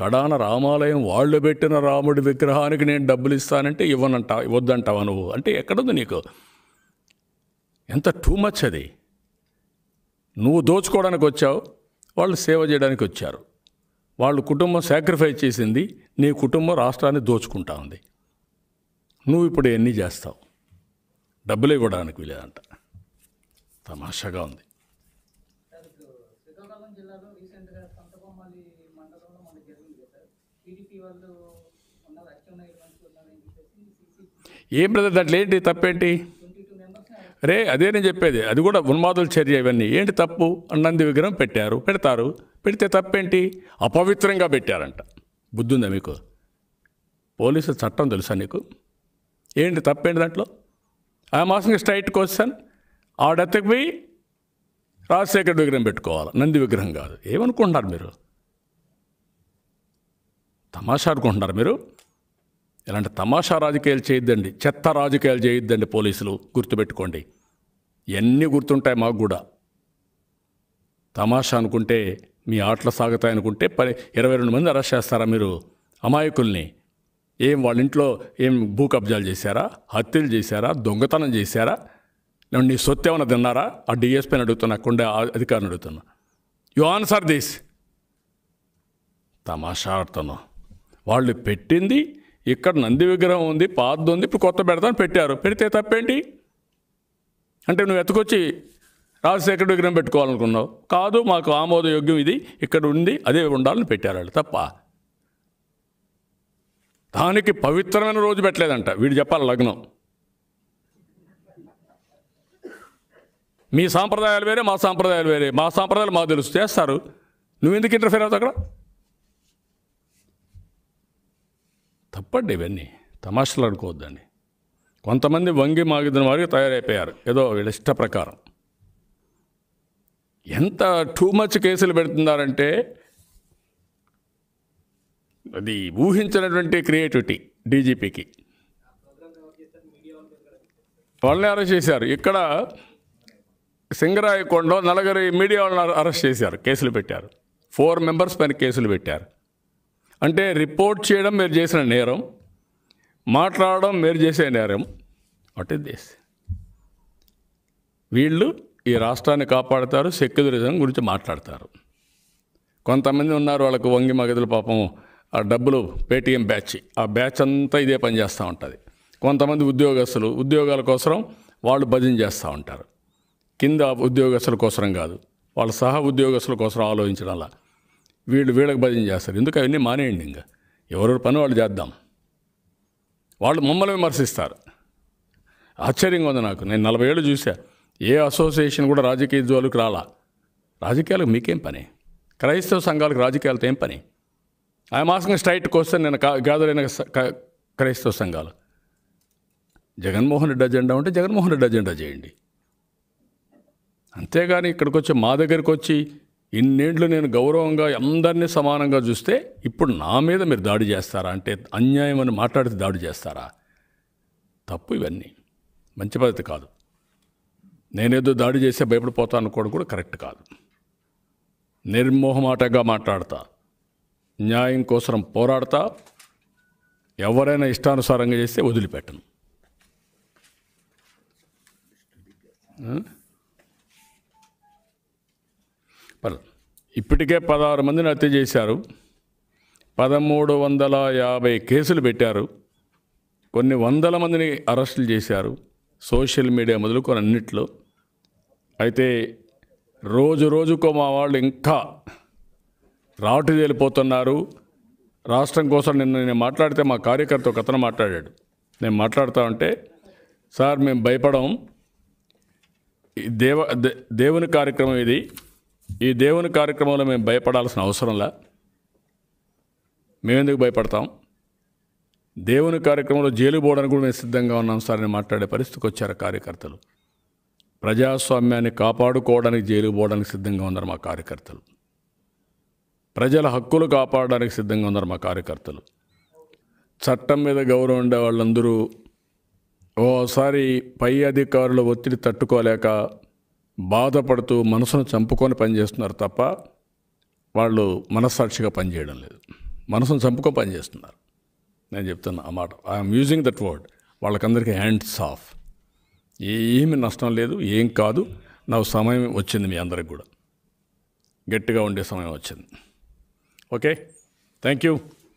కడాన రామాలయం వాళ్ళు పెట్టిన రాముడి విగ్రహానికి నేను డబ్బులు ఇస్తానంటే ఇవ్వనంట ఇవ్వద్దంటావు నువ్వు అంటే ఎక్కడుంది నీకు ఎంత టూ మచ్ అది నువ్వు దోచుకోవడానికి వచ్చావు వాళ్ళు సేవ చేయడానికి వచ్చారు వాళ్ళు కుటుంబం సాక్రిఫై చేసింది నీ కుటుంబం రాష్ట్రాన్ని దోచుకుంటా ఉంది నువ్వు ఇప్పుడు ఎన్ని చేస్తావు డబ్బులు ఇవ్వడానికి వీలేదంట తమాషాగా ఉంది ఏం బ్రదర్ దాంట్లో ఏంటి తప్పేంటి రే అదే నేను చెప్పేది అది కూడా ఉన్మాదుల చర్య ఇవన్నీ ఏంటి తప్పు అన్నంది విగ్రహం పెట్టారు పెడతారు పెడితే తప్పేంటి అపవిత్రంగా పెట్టారంట బుద్ధి ఉందా మీకు పోలీసు చట్టం తెలుసా నీకు ఏంటి తప్పేంటి దాంట్లో ఐఎమ్ ఆస్కింగ్ స్ట్రైట్ క్వశ్చన్ డెత్కి పోయి రాజశేఖర్ విగ్రహం పెట్టుకోవాలి నంది విగ్రహం కాదు ఏమనుకుంటున్నారు మీరు తమాషా అనుకుంటున్నారు మీరు ఇలాంటి తమాషా రాజకీయాలు చేయొద్దండి చెత్త రాజకీయాలు చేయొద్దండి పోలీసులు గుర్తుపెట్టుకోండి ఇవన్నీ గుర్తుంటాయి మాకు కూడా తమాషా అనుకుంటే మీ ఆటలు సాగుతాయనుకుంటే పది పని ఇరవై రెండు మంది అరెస్ట్ చేస్తారా మీరు అమాయకుల్ని ఏం వాళ్ళ ఇంట్లో ఏం భూ కబ్జాలు చేశారా హత్యలు చేశారా దొంగతనం చేశారా నేను నీ సొత్తు ఏమైనా తిన్నారా ఆ డిఎస్పీని అడుగుతున్నా కొండ అధికారిని అడుగుతున్నా యు ఆన్సర్ దిస్ తమాషా వాళ్ళు పెట్టింది ఇక్కడ నంది విగ్రహం ఉంది పాతది ఉంది ఇప్పుడు కొత్త పెడతాను పెట్టారు పెడితే తప్పేంటి అంటే నువ్వు ఎత్తుకొచ్చి రాజశేఖర విగ్రహం పెట్టుకోవాలనుకున్నావు కాదు మాకు ఆమోదయోగ్యం ఇది ఇక్కడ ఉంది అదే ఉండాలని పెట్టారు వాళ్ళు తప్ప దానికి పవిత్రమైన రోజు పెట్టలేదంట వీడు చెప్పాలి లగ్నం మీ సాంప్రదాయాలు వేరే మా సాంప్రదాయాలు వేరే మా సాంప్రదాయాలు మాకు తెలుసు చేస్తారు నువ్వు ఎందుకు ఇంటర్ఫేర్ అవుతావు అక్కడ తప్పండి ఇవన్నీ తమాషలు అనుకోవద్దండి కొంతమంది వంగి మాగిద్దిన వారికి తయారైపోయారు ఏదో వీళ్ళ ఇష్ట ప్రకారం ఎంత టూ మచ్ కేసులు పెడుతున్నారంటే అది ఊహించినటువంటి క్రియేటివిటీ డీజీపీకి వాళ్ళని అరెస్ట్ చేశారు ఇక్కడ సింగరాయకొండ నలుగురి మీడియా వాళ్ళని అరెస్ట్ చేశారు కేసులు పెట్టారు ఫోర్ మెంబర్స్ పైన కేసులు పెట్టారు అంటే రిపోర్ట్ చేయడం మీరు చేసిన నేరం మాట్లాడడం మీరు చేసే నేరం వాట్ ఇస్ దిస్ వీళ్ళు ఈ రాష్ట్రాన్ని కాపాడుతారు సెక్యులరిజం గురించి మాట్లాడతారు కొంతమంది ఉన్నారు వాళ్ళకు వంగి మగదులు పాపం ఆ డబ్బులు పేటీఎం బ్యాచ్ ఆ బ్యాచ్ అంతా ఇదే పని చేస్తూ ఉంటుంది కొంతమంది ఉద్యోగస్తులు ఉద్యోగాల కోసం వాళ్ళు భజన చేస్తూ ఉంటారు కింద ఉద్యోగస్తుల కోసం కాదు వాళ్ళ సహా ఉద్యోగస్తుల కోసం ఆలోచించడంలా వీళ్ళు వీళ్ళకి భజన చేస్తారు ఎందుకు అవన్నీ మానేయండి ఇంకా ఎవరెవరు పని వాళ్ళు చేద్దాం వాళ్ళు మమ్మల్ని విమర్శిస్తారు ఆశ్చర్యంగా ఉంది నాకు నేను నలభై ఏళ్ళు చూసా ఏ అసోసియేషన్ కూడా రాజకీయ జోలికి రాలా రాజకీయాలకు మీకేం పని క్రైస్తవ సంఘాలకు రాజకీయాలతో ఏం పని ఐఎమ్ ఆస్కింగ్ స్ట్రైట్ క్వశ్చన్ నేను గ్యాదర్ అయిన క్రైస్తవ సంఘాలు జగన్మోహన్ రెడ్డి అజెండా ఉంటే జగన్మోహన్ రెడ్డి అజెండా చేయండి అంతేగాని ఇక్కడికి వచ్చి మా దగ్గరికి వచ్చి ఇన్నేండ్లు నేను గౌరవంగా అందరినీ సమానంగా చూస్తే ఇప్పుడు నా మీద మీరు దాడి చేస్తారా అంటే అన్యాయం అని మాట్లాడితే దాడి చేస్తారా తప్పు ఇవన్నీ మంచి పద్ధతి కాదు నేనేదో దాడి చేస్తే భయపడిపోతాను అనుకోవడం కూడా కరెక్ట్ కాదు నిర్మోహమాటగా మాట్లాడతా న్యాయం కోసం పోరాడతా ఎవరైనా ఇష్టానుసారంగా చేస్తే వదిలిపెట్టను ఇప్పటికే పదహారు మందిని హత్య చేశారు పదమూడు వందల యాభై కేసులు పెట్టారు కొన్ని వందల మందిని అరెస్టులు చేశారు సోషల్ మీడియా మొదలుకొని అన్నిట్లో అయితే రోజు రోజుకో మా వాళ్ళు ఇంకా రావటి వెళ్ళిపోతున్నారు రాష్ట్రం కోసం నిన్న నేను మాట్లాడితే మా కార్యకర్త ఒక అతను మాట్లాడాడు నేను మాట్లాడుతూ ఉంటే సార్ మేము భయపడం దేవ దేవుని కార్యక్రమం ఇది ఈ దేవుని కార్యక్రమంలో మేము భయపడాల్సిన అవసరంలా మేమెందుకు భయపడతాం దేవుని కార్యక్రమంలో జైలు పోవడానికి కూడా మేము సిద్ధంగా ఉన్నాం సార్ అని మాట్లాడే పరిస్థితికి వచ్చారు కార్యకర్తలు ప్రజాస్వామ్యాన్ని కాపాడుకోవడానికి జైలు పోవడానికి సిద్ధంగా ఉన్నారు మా కార్యకర్తలు ప్రజల హక్కులు కాపాడడానికి సిద్ధంగా ఉన్నారు మా కార్యకర్తలు చట్టం మీద గౌరవం ఉండే వాళ్ళందరూ ఓసారి పై అధికారుల ఒత్తిడి తట్టుకోలేక బాధపడుతూ మనసును చంపుకొని పనిచేస్తున్నారు తప్ప వాళ్ళు మనస్సాక్షిగా పనిచేయడం లేదు మనసును చంపుకొని పనిచేస్తున్నారు నేను చెప్తున్నా ఆ మాట ఐఎమ్ యూజింగ్ దట్ వర్డ్ వాళ్ళకందరికీ హ్యాండ్స్ ఆఫ్ ఏమి నష్టం లేదు ఏం కాదు నాకు సమయం వచ్చింది మీ అందరికి కూడా గట్టిగా ఉండే సమయం వచ్చింది Okay? Thank you.